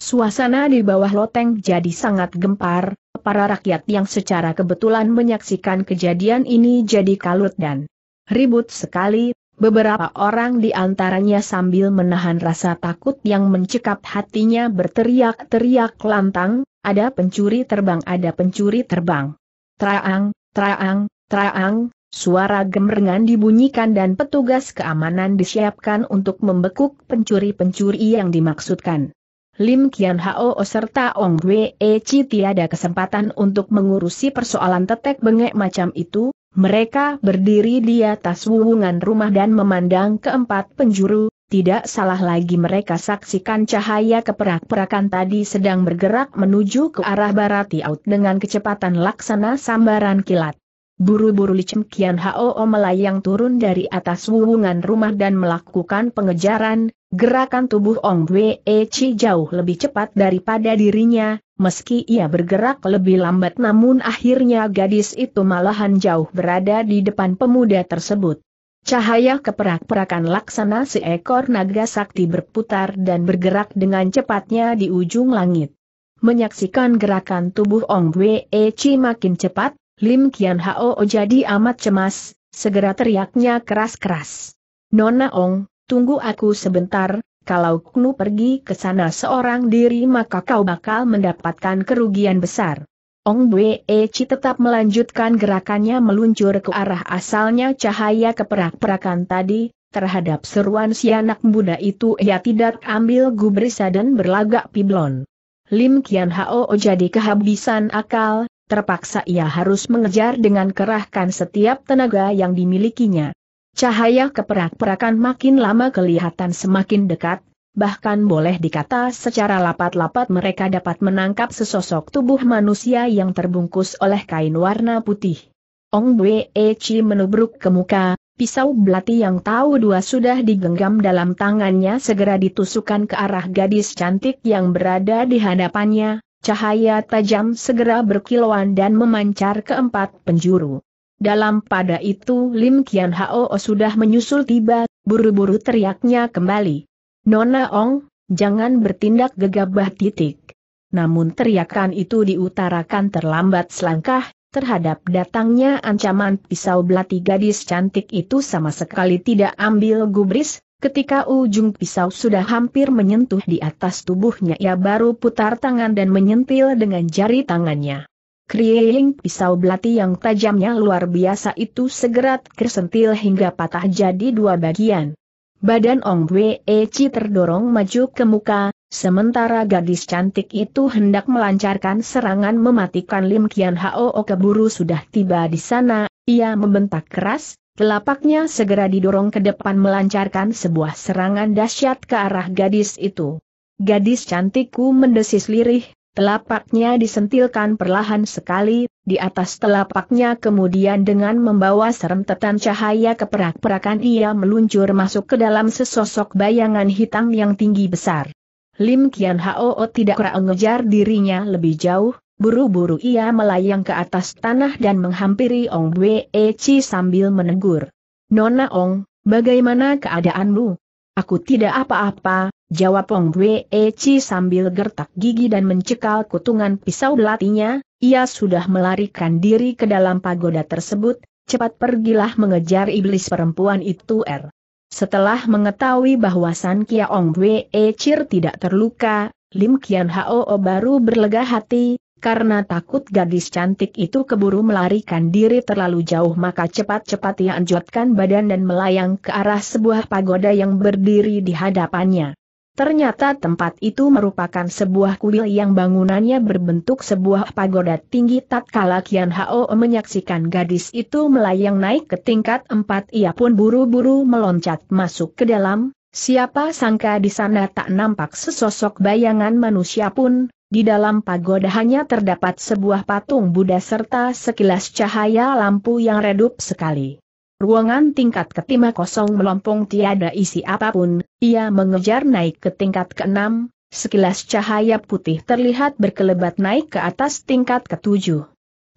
Suasana di bawah loteng jadi sangat gempar, para rakyat yang secara kebetulan menyaksikan kejadian ini jadi kalut dan ribut sekali, beberapa orang di antaranya sambil menahan rasa takut yang mencekap hatinya berteriak-teriak lantang, ada pencuri terbang ada pencuri terbang. Traang, traang, traang, suara gemerengan dibunyikan dan petugas keamanan disiapkan untuk membekuk pencuri-pencuri yang dimaksudkan. Lim Kian Hao serta Ong Wei Chi tiada kesempatan untuk mengurusi persoalan tetek bengek macam itu, mereka berdiri di atas wuwungan rumah dan memandang keempat penjuru, tidak salah lagi mereka saksikan cahaya keperak-perakan tadi sedang bergerak menuju ke arah barat laut dengan kecepatan laksana sambaran kilat. Buru-buru Licem Kian Hao melayang turun dari atas wuwungan rumah dan melakukan pengejaran, gerakan tubuh Ong Wei e Chi jauh lebih cepat daripada dirinya, meski ia bergerak lebih lambat namun akhirnya gadis itu malahan jauh berada di depan pemuda tersebut. Cahaya keperak-perakan laksana seekor naga sakti berputar dan bergerak dengan cepatnya di ujung langit. Menyaksikan gerakan tubuh Ong Wei e Chi makin cepat, Lim Kian Hao jadi amat cemas, segera teriaknya keras-keras. Nona Ong, tunggu aku sebentar, kalau Knu pergi ke sana seorang diri maka kau bakal mendapatkan kerugian besar. Ong Bwe Chi tetap melanjutkan gerakannya meluncur ke arah asalnya cahaya keperak-perakan tadi, terhadap seruan si anak muda itu ia tidak ambil gubrisa dan berlagak piblon. Lim Kian Hao jadi kehabisan akal, terpaksa ia harus mengejar dengan kerahkan setiap tenaga yang dimilikinya. Cahaya keperak-perakan makin lama kelihatan semakin dekat, bahkan boleh dikata secara lapat-lapat mereka dapat menangkap sesosok tubuh manusia yang terbungkus oleh kain warna putih. Ong Bwe e Chi menubruk ke muka, pisau belati yang tahu dua sudah digenggam dalam tangannya segera ditusukkan ke arah gadis cantik yang berada di hadapannya, Cahaya tajam segera berkilauan dan memancar ke empat penjuru. Dalam pada itu Lim Kian Hao sudah menyusul tiba, buru-buru teriaknya kembali. Nona Ong, jangan bertindak gegabah titik. Namun teriakan itu diutarakan terlambat selangkah, terhadap datangnya ancaman pisau belati gadis cantik itu sama sekali tidak ambil gubris, Ketika ujung pisau sudah hampir menyentuh di atas tubuhnya ia baru putar tangan dan menyentil dengan jari tangannya. Krieling pisau belati yang tajamnya luar biasa itu segera tersentil hingga patah jadi dua bagian. Badan Ong Wei e Eci terdorong maju ke muka, sementara gadis cantik itu hendak melancarkan serangan mematikan Lim Kian Hao oh, keburu sudah tiba di sana, ia membentak keras, Telapaknya segera didorong ke depan melancarkan sebuah serangan dahsyat ke arah gadis itu. Gadis cantikku mendesis lirih, telapaknya disentilkan perlahan sekali, di atas telapaknya kemudian dengan membawa serentetan cahaya keperak-perakan ia meluncur masuk ke dalam sesosok bayangan hitam yang tinggi besar. Lim Kian Hao tidak kera mengejar dirinya lebih jauh, Buru-buru ia melayang ke atas tanah dan menghampiri Ong Wei Chi sambil menegur. Nona Ong, bagaimana keadaanmu? Aku tidak apa-apa, jawab Ong Wei Chi sambil gertak gigi dan mencekal kutungan pisau belatinya, ia sudah melarikan diri ke dalam pagoda tersebut, cepat pergilah mengejar iblis perempuan itu er. Setelah mengetahui bahwa San Kia Ong Wei Chir tidak terluka, Lim Kian Hao baru berlega hati, karena takut gadis cantik itu keburu melarikan diri terlalu jauh maka cepat-cepat ia anjotkan badan dan melayang ke arah sebuah pagoda yang berdiri di hadapannya. Ternyata tempat itu merupakan sebuah kuil yang bangunannya berbentuk sebuah pagoda tinggi tatkala Kian Hao menyaksikan gadis itu melayang naik ke tingkat empat ia pun buru-buru meloncat masuk ke dalam, siapa sangka di sana tak nampak sesosok bayangan manusia pun, di dalam pagoda hanya terdapat sebuah patung Buddha serta sekilas cahaya lampu yang redup sekali. Ruangan tingkat ke-5 kosong melompong tiada isi apapun, ia mengejar naik ke tingkat keenam, sekilas cahaya putih terlihat berkelebat naik ke atas tingkat ketujuh.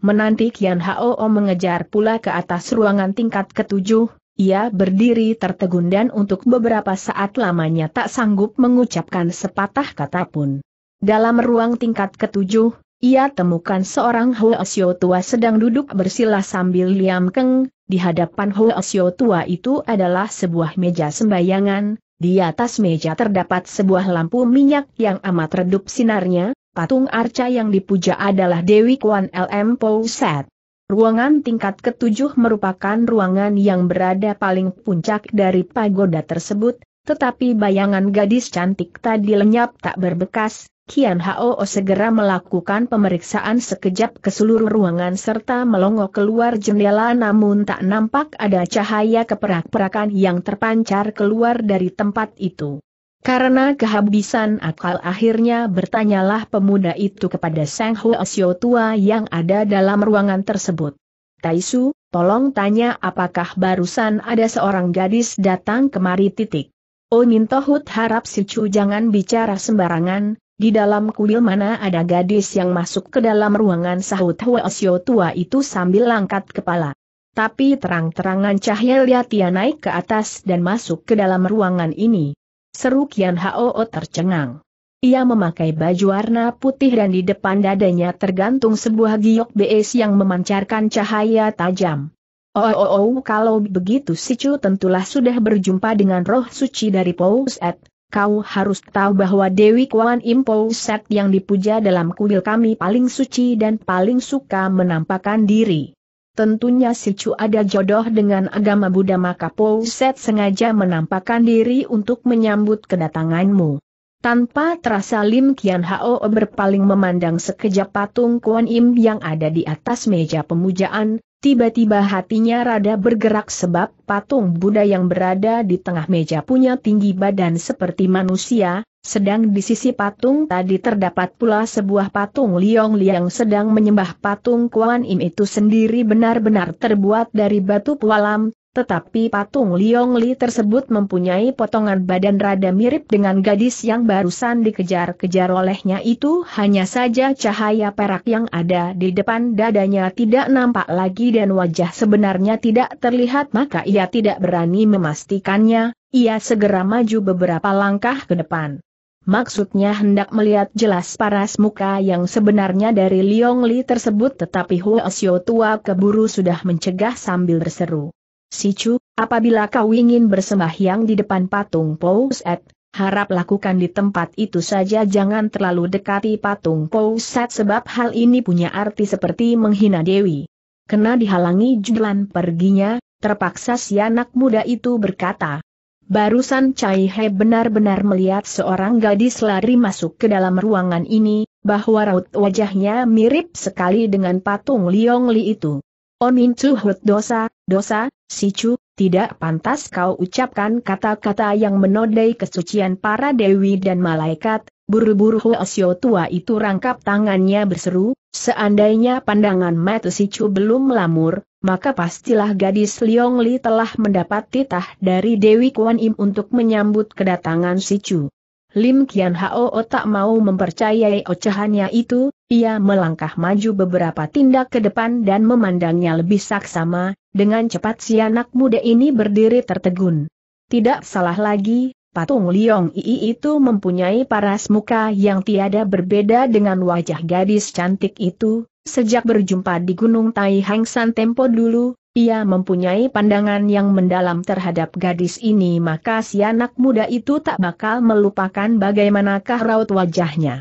Menanti Kian Hao mengejar pula ke atas ruangan tingkat ketujuh, ia berdiri tertegun dan untuk beberapa saat lamanya tak sanggup mengucapkan sepatah kata pun. Dalam ruang tingkat ketujuh, ia temukan seorang Hoesio tua sedang duduk bersila sambil liam keng, di hadapan Hoesio tua itu adalah sebuah meja sembayangan, di atas meja terdapat sebuah lampu minyak yang amat redup sinarnya, patung arca yang dipuja adalah Dewi Kwan LM Pouset. Ruangan tingkat ketujuh merupakan ruangan yang berada paling puncak dari pagoda tersebut, tetapi bayangan gadis cantik tadi lenyap tak berbekas, Kian Hao segera melakukan pemeriksaan sekejap ke seluruh ruangan serta melongo keluar jendela namun tak nampak ada cahaya keperak-perakan yang terpancar keluar dari tempat itu. Karena kehabisan akal akhirnya bertanyalah pemuda itu kepada Sang Hoesyo tua yang ada dalam ruangan tersebut. Taisu, tolong tanya apakah barusan ada seorang gadis datang kemari titik. Oh Tohut harap si Chu jangan bicara sembarangan, di dalam kuil mana ada gadis yang masuk ke dalam ruangan sahut osio tua itu sambil langkat kepala. Tapi terang-terangan cahaya Liatia naik ke atas dan masuk ke dalam ruangan ini. Seru Kian Hao tercengang. Ia memakai baju warna putih dan di depan dadanya tergantung sebuah giok bes yang memancarkan cahaya tajam. Oh, oh, oh, oh kalau begitu si Chu tentulah sudah berjumpa dengan roh suci dari Pouset, kau harus tahu bahwa Dewi Kuan Impo Set yang dipuja dalam kuil kami paling suci dan paling suka menampakkan diri. Tentunya si Chu ada jodoh dengan agama Buddha maka Po Set sengaja menampakkan diri untuk menyambut kedatanganmu. Tanpa terasa Lim Kian Hao berpaling memandang sekejap patung Kuan Im yang ada di atas meja pemujaan, Tiba-tiba hatinya rada bergerak sebab patung Buddha yang berada di tengah meja punya tinggi badan seperti manusia, sedang di sisi patung tadi terdapat pula sebuah patung Liong Liang sedang menyembah patung Kuan Im itu sendiri benar-benar terbuat dari batu pualam, tetapi patung Liong Li tersebut mempunyai potongan badan rada mirip dengan gadis yang barusan dikejar-kejar olehnya itu hanya saja cahaya perak yang ada di depan dadanya tidak nampak lagi dan wajah sebenarnya tidak terlihat maka ia tidak berani memastikannya, ia segera maju beberapa langkah ke depan. Maksudnya hendak melihat jelas paras muka yang sebenarnya dari Liong Li tersebut tetapi Huo Xiao tua keburu sudah mencegah sambil berseru. Sicu, apabila kau ingin bersembahyang di depan patung Pouset, harap lakukan di tempat itu saja jangan terlalu dekati patung Pouset sebab hal ini punya arti seperti menghina Dewi. Kena dihalangi jalan perginya, terpaksa si anak muda itu berkata. Barusan Cai He benar-benar melihat seorang gadis lari masuk ke dalam ruangan ini, bahwa raut wajahnya mirip sekali dengan patung Liong Li itu. Onin Chuhut dosa, dosa, Sicu, tidak pantas kau ucapkan kata-kata yang menodai kesucian para dewi dan malaikat, buru-buru Hoesyo tua itu rangkap tangannya berseru, seandainya pandangan mata Sicu belum melamur, maka pastilah gadis Liong Li telah mendapat titah dari Dewi Kuan Im untuk menyambut kedatangan Sicu. Lim Kian Hao tak mau mempercayai ocehannya itu, ia melangkah maju beberapa tindak ke depan dan memandangnya lebih saksama, dengan cepat si anak muda ini berdiri tertegun. Tidak salah lagi, patung Liong Ii itu mempunyai paras muka yang tiada berbeda dengan wajah gadis cantik itu, sejak berjumpa di Gunung Tai Hang San Tempo dulu, ia mempunyai pandangan yang mendalam terhadap gadis ini maka si anak muda itu tak bakal melupakan bagaimanakah raut wajahnya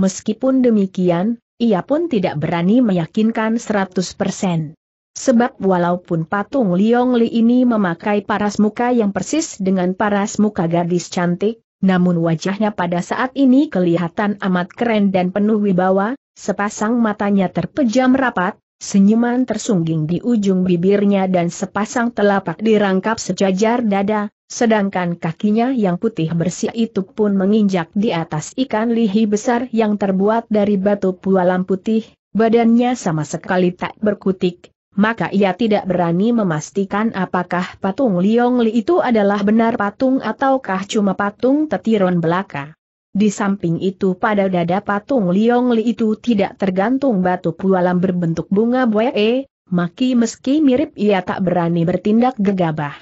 meskipun demikian, ia pun tidak berani meyakinkan 100%. Sebab walaupun patung Liong Li ini memakai paras muka yang persis dengan paras muka gadis cantik, namun wajahnya pada saat ini kelihatan amat keren dan penuh wibawa, sepasang matanya terpejam rapat, senyuman tersungging di ujung bibirnya dan sepasang telapak dirangkap sejajar dada, Sedangkan kakinya yang putih bersih itu pun menginjak di atas ikan lihi besar yang terbuat dari batu pualam putih, badannya sama sekali tak berkutik, maka ia tidak berani memastikan apakah patung Li itu adalah benar patung ataukah cuma patung tetiron belaka. Di samping itu pada dada patung Li itu tidak tergantung batu pualam berbentuk bunga buae, maki meski mirip ia tak berani bertindak gegabah.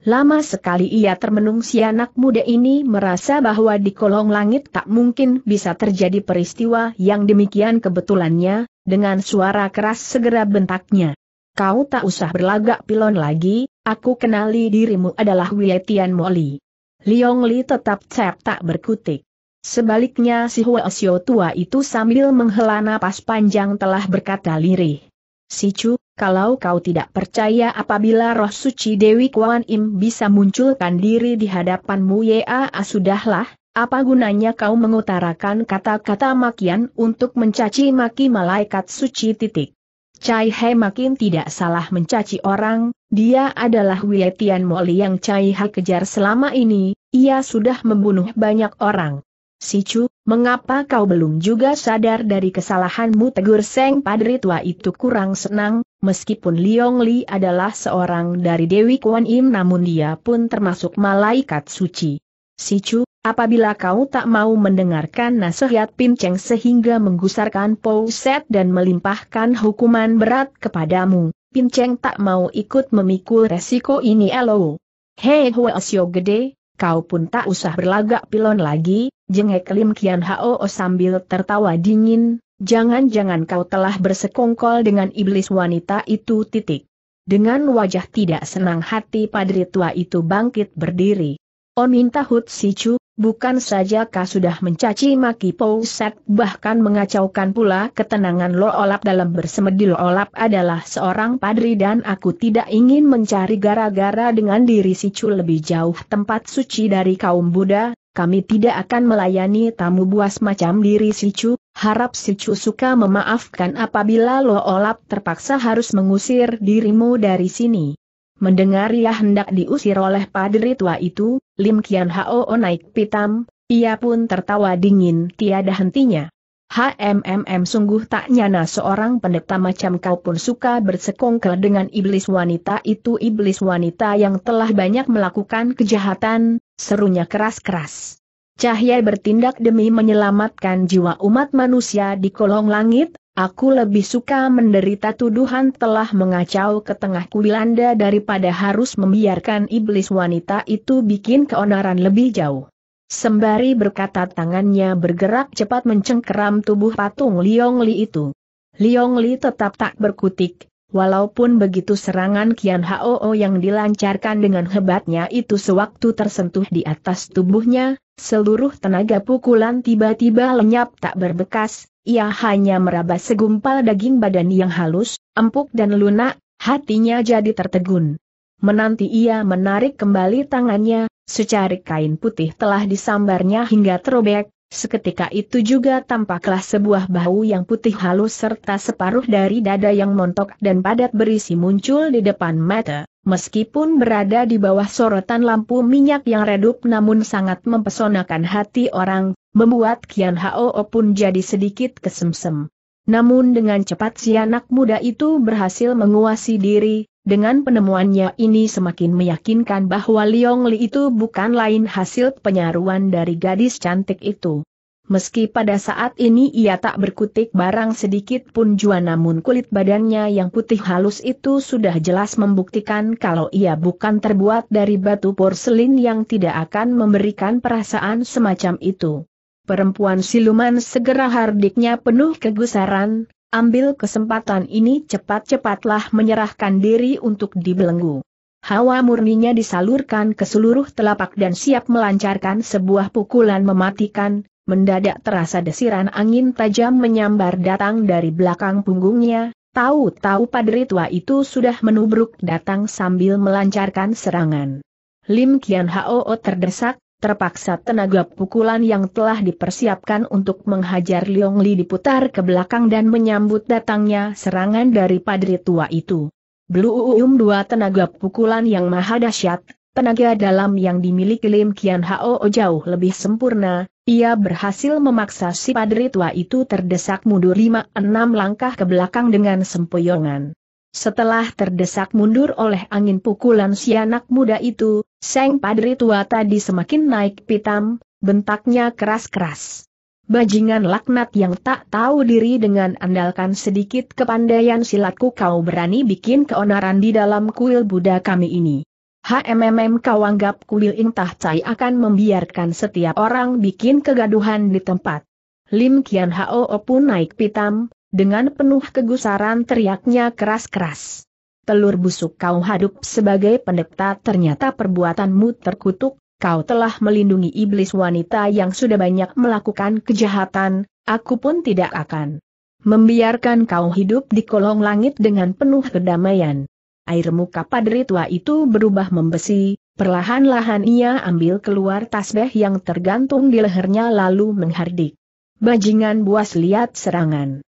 Lama sekali ia termenung si anak muda ini merasa bahwa di kolong langit tak mungkin bisa terjadi peristiwa yang demikian kebetulannya, dengan suara keras segera bentaknya. Kau tak usah berlagak pilon lagi, aku kenali dirimu adalah Wietian Moli. Liong Li tetap cep tak berkutik. Sebaliknya si Huasio tua itu sambil menghela napas panjang telah berkata lirih. Si Chu, kalau kau tidak percaya apabila roh suci Dewi Kuan Im bisa munculkan diri di hadapanmu ya sudahlah, apa gunanya kau mengutarakan kata-kata makian untuk mencaci maki malaikat suci titik. Cai He makin tidak salah mencaci orang, dia adalah Wietian Moli yang Cai He kejar selama ini, ia sudah membunuh banyak orang. Si Chu, mengapa kau belum juga sadar dari kesalahanmu tegur Seng Padri tua itu kurang senang, Meskipun Liong Li adalah seorang dari Dewi Kuan Im namun dia pun termasuk malaikat suci. Si Chu, apabila kau tak mau mendengarkan nasihat Pin Cheng sehingga menggusarkan Set dan melimpahkan hukuman berat kepadamu, Pin Cheng tak mau ikut memikul resiko ini elo. Hei Sio gede, kau pun tak usah berlagak pilon lagi, jengek Lim Kian Hao sambil tertawa dingin, Jangan-jangan kau telah bersekongkol dengan iblis wanita itu titik. Dengan wajah tidak senang hati padri tua itu bangkit berdiri. Ominta oh, Hut Sicu, bukan saja kau sudah mencaci maki Pouset bahkan mengacaukan pula ketenangan Lo Olap dalam bersemedi Lo Olap adalah seorang padri dan aku tidak ingin mencari gara-gara dengan diri Sicu lebih jauh tempat suci dari kaum Buddha, kami tidak akan melayani tamu buas macam diri si Chu, harap si Chu suka memaafkan apabila Lo Olap terpaksa harus mengusir dirimu dari sini. Mendengar ia hendak diusir oleh padri tua itu, Lim Kian Hao naik pitam, ia pun tertawa dingin tiada hentinya. HMMM sungguh tak nyana seorang pendeta macam kau pun suka bersekongkel dengan iblis wanita itu iblis wanita yang telah banyak melakukan kejahatan, serunya keras-keras. Cahaya bertindak demi menyelamatkan jiwa umat manusia di kolong langit, aku lebih suka menderita tuduhan telah mengacau ke tengah Kuilanda daripada harus membiarkan iblis wanita itu bikin keonaran lebih jauh. Sembari berkata tangannya bergerak cepat mencengkeram tubuh patung Liong Li itu. Liong Li tetap tak berkutik, walaupun begitu serangan Kian Hao yang dilancarkan dengan hebatnya itu sewaktu tersentuh di atas tubuhnya, seluruh tenaga pukulan tiba-tiba lenyap tak berbekas, ia hanya meraba segumpal daging badan yang halus, empuk dan lunak, hatinya jadi tertegun. Menanti ia menarik kembali tangannya, secari kain putih telah disambarnya hingga terobek, seketika itu juga tampaklah sebuah bahu yang putih halus serta separuh dari dada yang montok dan padat berisi muncul di depan mata. Meskipun berada di bawah sorotan lampu minyak yang redup namun sangat mempesonakan hati orang, membuat Kian Hao pun jadi sedikit kesemsem. Namun dengan cepat si anak muda itu berhasil menguasai diri, dengan penemuannya ini semakin meyakinkan bahwa Liong Li itu bukan lain hasil penyaruan dari gadis cantik itu. Meski pada saat ini ia tak berkutik barang sedikit pun jua namun kulit badannya yang putih halus itu sudah jelas membuktikan kalau ia bukan terbuat dari batu porselin yang tidak akan memberikan perasaan semacam itu. Perempuan siluman segera hardiknya penuh kegusaran, Ambil kesempatan ini cepat-cepatlah menyerahkan diri untuk dibelenggu. Hawa murninya disalurkan ke seluruh telapak dan siap melancarkan sebuah pukulan mematikan, mendadak terasa desiran angin tajam menyambar datang dari belakang punggungnya, tahu-tahu padri tua itu sudah menubruk datang sambil melancarkan serangan. Lim Kian Hao terdesak, Terpaksa tenaga pukulan yang telah dipersiapkan untuk menghajar Liong Li diputar ke belakang dan menyambut datangnya serangan dari padri tua itu. Blue Um dua tenaga pukulan yang maha dahsyat, tenaga dalam yang dimiliki Lim Kian Hao jauh lebih sempurna, ia berhasil memaksa si padri tua itu terdesak mundur lima enam langkah ke belakang dengan sempoyongan. Setelah terdesak mundur oleh angin pukulan si anak muda itu, Seng padri tua tadi semakin naik pitam, bentaknya keras-keras. Bajingan laknat yang tak tahu diri dengan andalkan sedikit kepandaian silatku kau berani bikin keonaran di dalam kuil Buddha kami ini. HMMM kau anggap kuil Intah Cai akan membiarkan setiap orang bikin kegaduhan di tempat. Lim Kian Hao pun naik pitam, dengan penuh kegusaran teriaknya keras-keras telur busuk kau hadup sebagai pendeta ternyata perbuatanmu terkutuk, kau telah melindungi iblis wanita yang sudah banyak melakukan kejahatan, aku pun tidak akan membiarkan kau hidup di kolong langit dengan penuh kedamaian. Air muka padri tua itu berubah membesi, perlahan-lahan ia ambil keluar tasbih yang tergantung di lehernya lalu menghardik. Bajingan buas lihat serangan.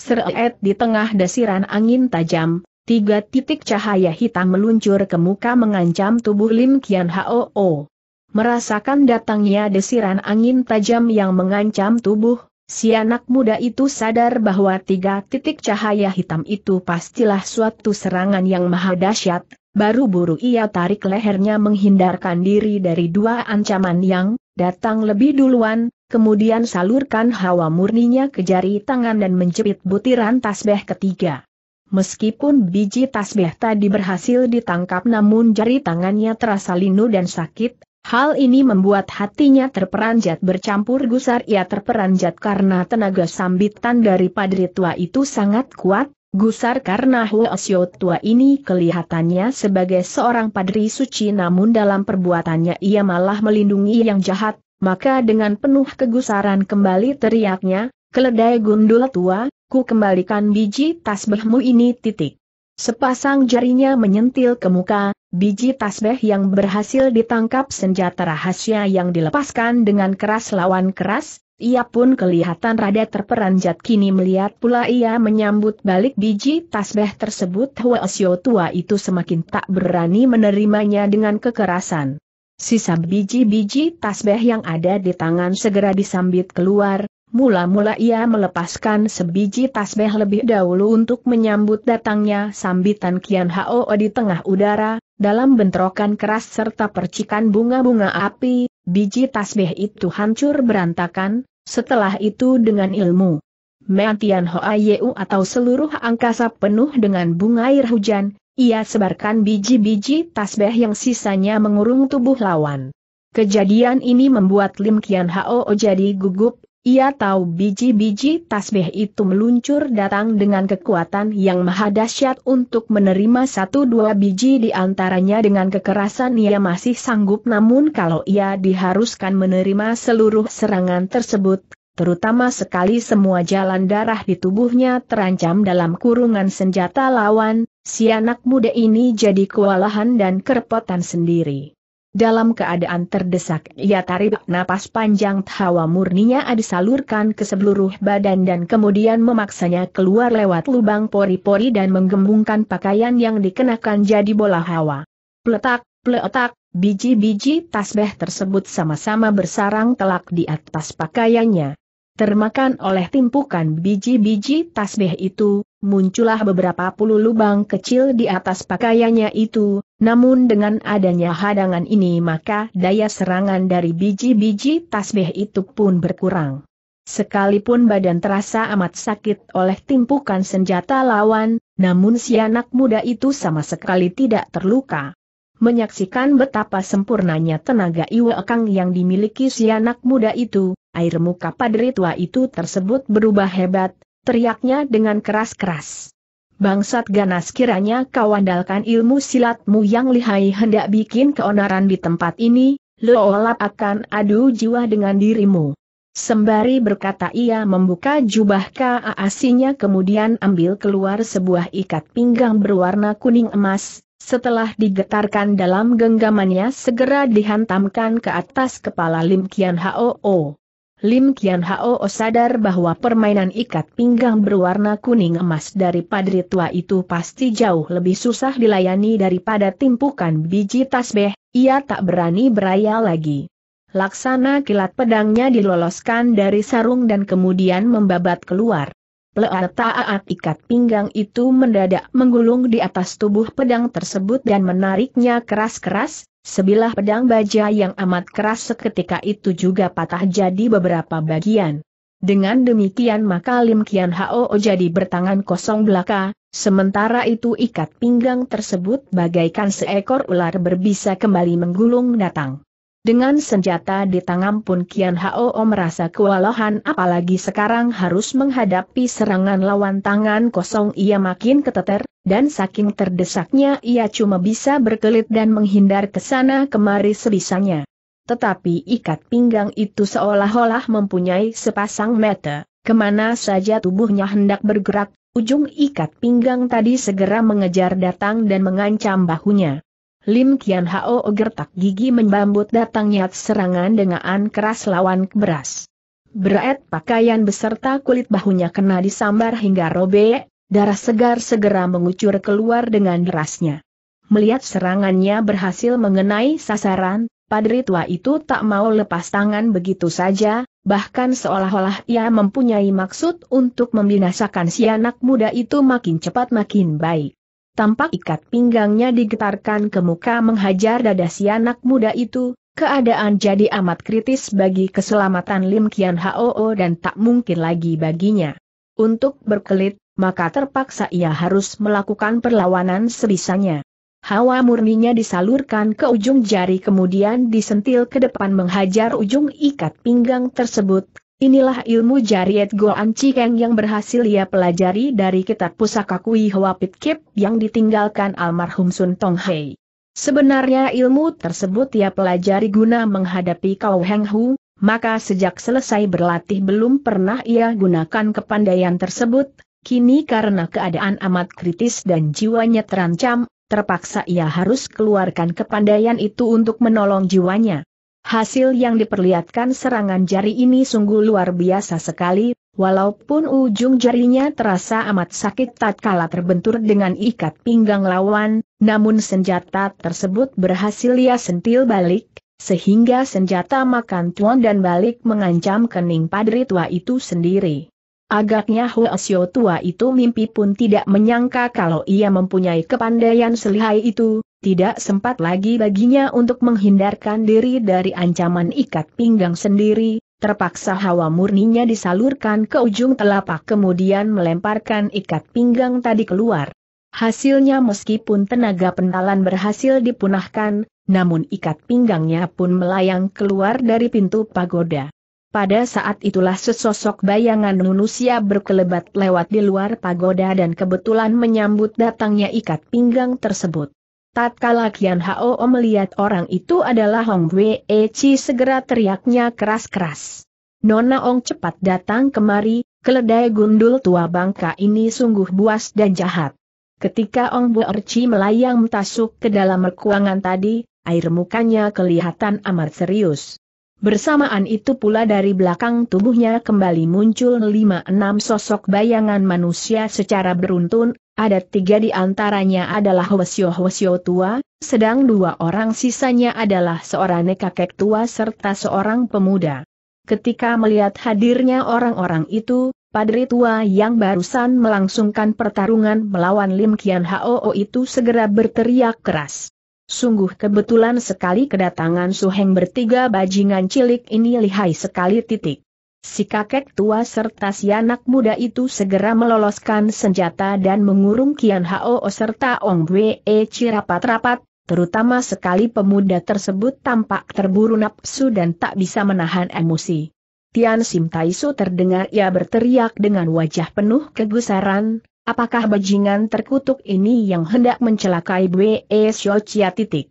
Seret di tengah desiran angin tajam, tiga titik cahaya hitam meluncur ke muka mengancam tubuh Lim Kian Hoo. Merasakan datangnya desiran angin tajam yang mengancam tubuh, si anak muda itu sadar bahwa tiga titik cahaya hitam itu pastilah suatu serangan yang maha dahsyat, baru buru ia tarik lehernya menghindarkan diri dari dua ancaman yang datang lebih duluan, kemudian salurkan hawa murninya ke jari tangan dan menjepit butiran tasbih ketiga. Meskipun biji tasbih tadi berhasil ditangkap namun jari tangannya terasa linu dan sakit, hal ini membuat hatinya terperanjat bercampur gusar ia terperanjat karena tenaga sambitan dari padri tua itu sangat kuat, Gusar karena Huosyo tua ini kelihatannya sebagai seorang padri suci namun dalam perbuatannya ia malah melindungi yang jahat, maka dengan penuh kegusaran kembali teriaknya, keledai gundul tua, ku kembalikan biji tasbihmu ini titik. Sepasang jarinya menyentil ke muka, biji tasbih yang berhasil ditangkap senjata rahasia yang dilepaskan dengan keras lawan keras, ia pun kelihatan rada terperanjat kini melihat pula ia menyambut balik biji tasbih tersebut Hwasyo tua itu semakin tak berani menerimanya dengan kekerasan. Sisa biji-biji tasbih yang ada di tangan segera disambit keluar, mula-mula ia melepaskan sebiji tasbih lebih dahulu untuk menyambut datangnya sambitan Kian Hao di tengah udara, dalam bentrokan keras serta percikan bunga-bunga api, biji tasbih itu hancur berantakan, setelah itu dengan ilmu. Meantian Hoa Yeu atau seluruh angkasa penuh dengan bunga air hujan, ia sebarkan biji-biji tasbih yang sisanya mengurung tubuh lawan. Kejadian ini membuat Lim Kian Hao jadi gugup, ia tahu biji-biji tasbih itu meluncur datang dengan kekuatan yang maha dahsyat untuk menerima satu dua biji di antaranya dengan kekerasan ia masih sanggup namun kalau ia diharuskan menerima seluruh serangan tersebut, terutama sekali semua jalan darah di tubuhnya terancam dalam kurungan senjata lawan, si anak muda ini jadi kewalahan dan kerepotan sendiri. Dalam keadaan terdesak ia tarik napas panjang hawa murninya disalurkan ke seluruh badan dan kemudian memaksanya keluar lewat lubang pori-pori dan menggembungkan pakaian yang dikenakan jadi bola hawa. Peletak, peletak, biji-biji tasbeh tersebut sama-sama bersarang telak di atas pakaiannya. Termakan oleh timpukan biji-biji tasbeh itu, muncullah beberapa puluh lubang kecil di atas pakaiannya itu, namun dengan adanya hadangan ini maka daya serangan dari biji-biji tasbih itu pun berkurang. Sekalipun badan terasa amat sakit oleh timpukan senjata lawan, namun si anak muda itu sama sekali tidak terluka. Menyaksikan betapa sempurnanya tenaga Iwekang yang dimiliki si anak muda itu, air muka padri tua itu tersebut berubah hebat, teriaknya dengan keras-keras. Bangsat ganas kiranya kau andalkan ilmu silatmu yang lihai hendak bikin keonaran di tempat ini, Lo Loolap akan adu jiwa dengan dirimu. Sembari berkata ia membuka jubah kaasinya kemudian ambil keluar sebuah ikat pinggang berwarna kuning emas, setelah digetarkan dalam genggamannya segera dihantamkan ke atas kepala Lim Kian Hoo. Lim Kian Hao sadar bahwa permainan ikat pinggang berwarna kuning emas dari padri tua itu pasti jauh lebih susah dilayani daripada timpukan biji tasbeh, ia tak berani beraya lagi. Laksana kilat pedangnya diloloskan dari sarung dan kemudian membabat keluar. Pleataat ikat pinggang itu mendadak menggulung di atas tubuh pedang tersebut dan menariknya keras-keras, sebilah pedang baja yang amat keras seketika itu juga patah jadi beberapa bagian. Dengan demikian maka Lim Kian Hao jadi bertangan kosong belaka, sementara itu ikat pinggang tersebut bagaikan seekor ular berbisa kembali menggulung datang. Dengan senjata di tangan pun Kian Hao merasa kewalahan apalagi sekarang harus menghadapi serangan lawan tangan kosong ia makin keteter, dan saking terdesaknya ia cuma bisa berkelit dan menghindar ke sana kemari sebisanya. Tetapi ikat pinggang itu seolah-olah mempunyai sepasang mata, kemana saja tubuhnya hendak bergerak, ujung ikat pinggang tadi segera mengejar datang dan mengancam bahunya. Lim Kian Hao gertak gigi membambut datangnya serangan dengan keras lawan beras. Berat pakaian beserta kulit bahunya kena disambar hingga robek, darah segar segera mengucur keluar dengan derasnya. Melihat serangannya berhasil mengenai sasaran, padri tua itu tak mau lepas tangan begitu saja, bahkan seolah-olah ia mempunyai maksud untuk membinasakan si anak muda itu makin cepat makin baik tampak ikat pinggangnya digetarkan ke muka menghajar dada si anak muda itu, keadaan jadi amat kritis bagi keselamatan Lim Kian Hoo dan tak mungkin lagi baginya. Untuk berkelit, maka terpaksa ia harus melakukan perlawanan sebisanya. Hawa murninya disalurkan ke ujung jari kemudian disentil ke depan menghajar ujung ikat pinggang tersebut, Inilah ilmu jariet Goan Cikeng yang berhasil ia pelajari dari kitab pusaka Kui Hwa Pit Kip yang ditinggalkan almarhum Sun Tong Hei. Sebenarnya ilmu tersebut ia pelajari guna menghadapi Kau Heng Hu, maka sejak selesai berlatih belum pernah ia gunakan kepandaian tersebut, kini karena keadaan amat kritis dan jiwanya terancam, terpaksa ia harus keluarkan kepandaian itu untuk menolong jiwanya. Hasil yang diperlihatkan serangan jari ini sungguh luar biasa sekali, walaupun ujung jarinya terasa amat sakit tatkala terbentur dengan ikat pinggang lawan, namun senjata tersebut berhasil ia sentil balik, sehingga senjata makan tuan dan balik mengancam kening padri tua itu sendiri. Agaknya Hoesio tua itu mimpi pun tidak menyangka kalau ia mempunyai kepandaian selihai itu, tidak sempat lagi baginya untuk menghindarkan diri dari ancaman ikat pinggang sendiri, terpaksa hawa murninya disalurkan ke ujung telapak kemudian melemparkan ikat pinggang tadi keluar. Hasilnya meskipun tenaga pentalan berhasil dipunahkan, namun ikat pinggangnya pun melayang keluar dari pintu pagoda. Pada saat itulah sesosok bayangan manusia berkelebat lewat di luar pagoda dan kebetulan menyambut datangnya ikat pinggang tersebut. Tatkala Kian Hao melihat orang itu adalah Hong Wei Chi segera teriaknya keras-keras. Nona Ong cepat datang kemari, keledai gundul tua bangka ini sungguh buas dan jahat. Ketika Ong Buer Chi melayang tasuk ke dalam ruangan tadi, air mukanya kelihatan amat serius. Bersamaan itu pula dari belakang tubuhnya kembali muncul lima-enam sosok bayangan manusia secara beruntun, ada tiga di antaranya adalah Hwasyo-Hwasyo tua, sedang dua orang sisanya adalah seorang nekakek tua serta seorang pemuda. Ketika melihat hadirnya orang-orang itu, Padri tua yang barusan melangsungkan pertarungan melawan Lim Kian Hoo itu segera berteriak keras. Sungguh kebetulan sekali kedatangan Suheng bertiga bajingan cilik ini lihai sekali titik. Si kakek tua serta si anak muda itu segera meloloskan senjata dan mengurung Kian Hao serta Ong e Chi rapat-rapat, terutama sekali pemuda tersebut tampak terburu nafsu dan tak bisa menahan emosi. Tian Sim Su terdengar ia berteriak dengan wajah penuh kegusaran, Apakah bajingan terkutuk ini yang hendak mencelakai Bwe Xiaochia e titik?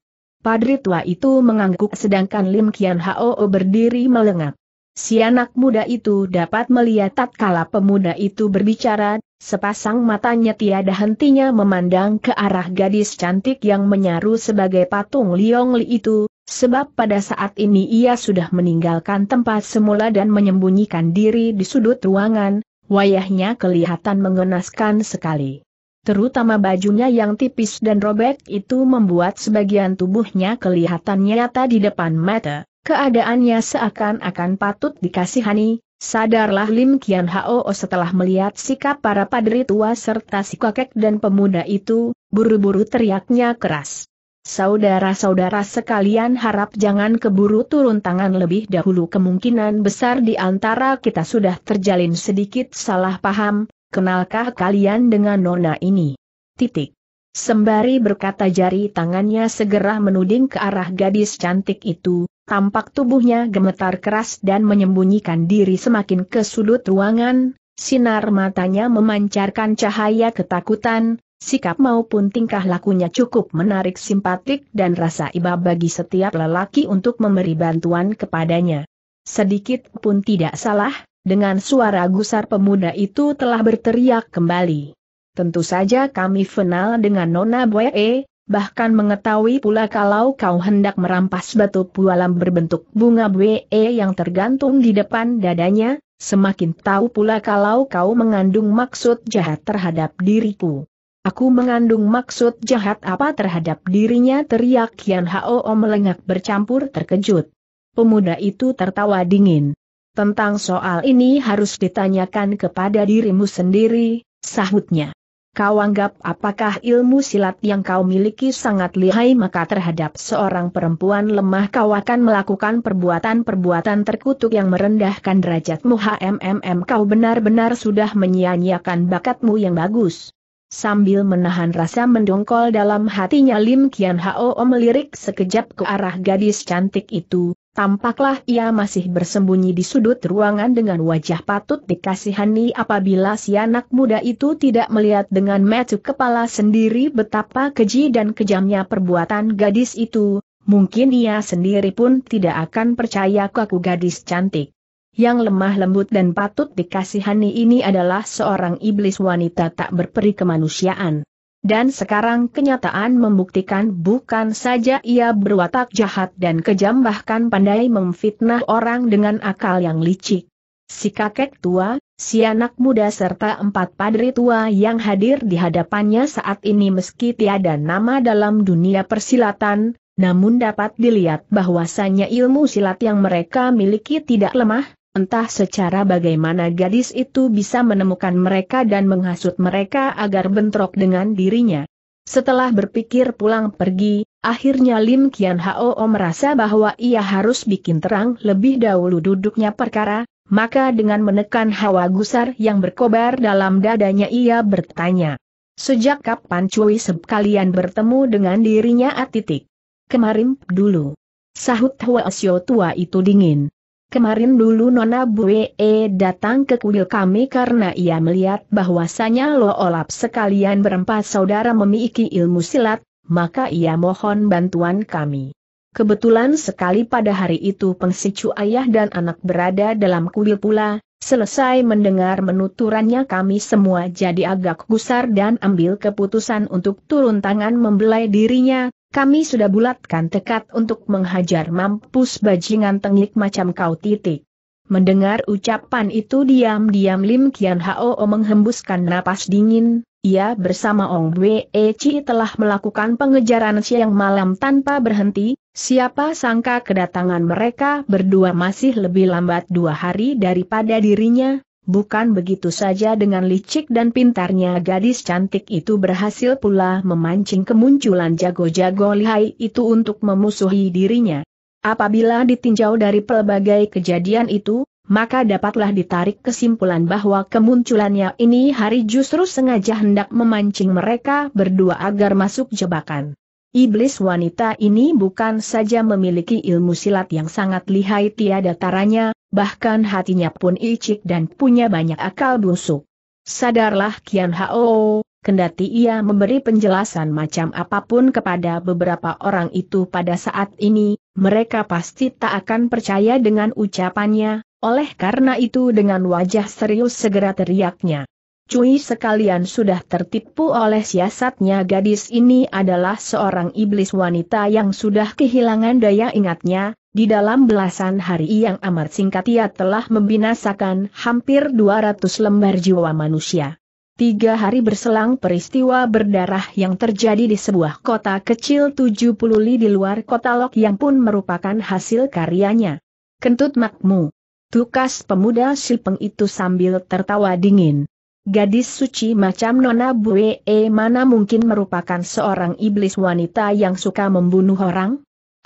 Padri tua itu mengangguk sedangkan Lim Kian Hao berdiri melengak. Si anak muda itu dapat melihat tatkala pemuda itu berbicara, sepasang matanya tiada hentinya memandang ke arah gadis cantik yang menyaru sebagai patung Liong Li itu, sebab pada saat ini ia sudah meninggalkan tempat semula dan menyembunyikan diri di sudut ruangan, Wayahnya kelihatan mengenaskan sekali. Terutama bajunya yang tipis dan robek itu membuat sebagian tubuhnya kelihatan nyata di depan mata. Keadaannya seakan-akan patut dikasihani, Sadarlah Lim Kian Hao setelah melihat sikap para padri tua serta si kakek dan pemuda itu, buru-buru teriaknya keras. Saudara-saudara sekalian harap jangan keburu turun tangan lebih dahulu kemungkinan besar di antara kita sudah terjalin sedikit salah paham, kenalkah kalian dengan nona ini? Titik. Sembari berkata jari tangannya segera menuding ke arah gadis cantik itu, tampak tubuhnya gemetar keras dan menyembunyikan diri semakin ke sudut ruangan, sinar matanya memancarkan cahaya ketakutan, Sikap maupun tingkah lakunya cukup menarik simpatik dan rasa iba bagi setiap lelaki untuk memberi bantuan kepadanya. Sedikit pun tidak salah, dengan suara gusar pemuda itu telah berteriak kembali. Tentu saja kami final dengan Nona Boye, bahkan mengetahui pula kalau kau hendak merampas batu pualam berbentuk bunga Boye yang tergantung di depan dadanya, semakin tahu pula kalau kau mengandung maksud jahat terhadap diriku. Aku mengandung maksud jahat apa terhadap dirinya teriak Yan Hao melengak bercampur terkejut. Pemuda itu tertawa dingin. Tentang soal ini harus ditanyakan kepada dirimu sendiri, sahutnya. Kau anggap apakah ilmu silat yang kau miliki sangat lihai maka terhadap seorang perempuan lemah kau akan melakukan perbuatan-perbuatan terkutuk yang merendahkan derajatmu HMMM kau benar-benar sudah menyia-nyiakan bakatmu yang bagus. Sambil menahan rasa mendongkol dalam hatinya Lim Kian Hao melirik sekejap ke arah gadis cantik itu, tampaklah ia masih bersembunyi di sudut ruangan dengan wajah patut dikasihani apabila si anak muda itu tidak melihat dengan mata kepala sendiri betapa keji dan kejamnya perbuatan gadis itu, mungkin ia sendiri pun tidak akan percaya kaku gadis cantik. Yang lemah lembut dan patut dikasihani ini adalah seorang iblis wanita tak berperi kemanusiaan. Dan sekarang kenyataan membuktikan bukan saja ia berwatak jahat dan kejam bahkan pandai memfitnah orang dengan akal yang licik. Si kakek tua, si anak muda serta empat padri tua yang hadir di hadapannya saat ini meski tiada nama dalam dunia persilatan, namun dapat dilihat bahwasannya ilmu silat yang mereka miliki tidak lemah, Entah secara bagaimana gadis itu bisa menemukan mereka dan menghasut mereka agar bentrok dengan dirinya. Setelah berpikir pulang pergi, akhirnya Lim Kian Hao merasa bahwa ia harus bikin terang lebih dahulu duduknya perkara, maka dengan menekan hawa gusar yang berkobar dalam dadanya ia bertanya. Sejak kapan Cui Seb bertemu dengan dirinya atitik? Kemarin dulu. Sahut Hwa Sio tua itu dingin. Kemarin dulu Nona Bue datang ke kuil kami karena ia melihat bahwasanya Lo Olap sekalian berempat saudara memiliki ilmu silat, maka ia mohon bantuan kami. Kebetulan sekali pada hari itu pengsicu ayah dan anak berada dalam kuil pula, selesai mendengar menuturannya kami semua jadi agak gusar dan ambil keputusan untuk turun tangan membelai dirinya, kami sudah bulatkan tekad untuk menghajar mampus bajingan tengik macam kau titik. Mendengar ucapan itu diam-diam Lim Kian Hao menghembuskan napas dingin, ia bersama Ong Wei Chi telah melakukan pengejaran siang malam tanpa berhenti, siapa sangka kedatangan mereka berdua masih lebih lambat dua hari daripada dirinya, Bukan begitu saja dengan licik dan pintarnya gadis cantik itu berhasil pula memancing kemunculan jago-jago lihai itu untuk memusuhi dirinya. Apabila ditinjau dari pelbagai kejadian itu, maka dapatlah ditarik kesimpulan bahwa kemunculannya ini hari justru sengaja hendak memancing mereka berdua agar masuk jebakan. Iblis wanita ini bukan saja memiliki ilmu silat yang sangat lihai tiada taranya, bahkan hatinya pun icik dan punya banyak akal busuk. Sadarlah Kian Hao, kendati ia memberi penjelasan macam apapun kepada beberapa orang itu pada saat ini, mereka pasti tak akan percaya dengan ucapannya, oleh karena itu dengan wajah serius segera teriaknya. Cui sekalian sudah tertipu oleh siasatnya gadis ini adalah seorang iblis wanita yang sudah kehilangan daya ingatnya, di dalam belasan hari yang amat singkat ia telah membinasakan hampir 200 lembar jiwa manusia. Tiga hari berselang peristiwa berdarah yang terjadi di sebuah kota kecil 70 li di luar kota Lok yang pun merupakan hasil karyanya. Kentut makmu. Tukas pemuda Silpeng itu sambil tertawa dingin gadis suci macam Nona Bue eh, mana mungkin merupakan seorang iblis wanita yang suka membunuh orang?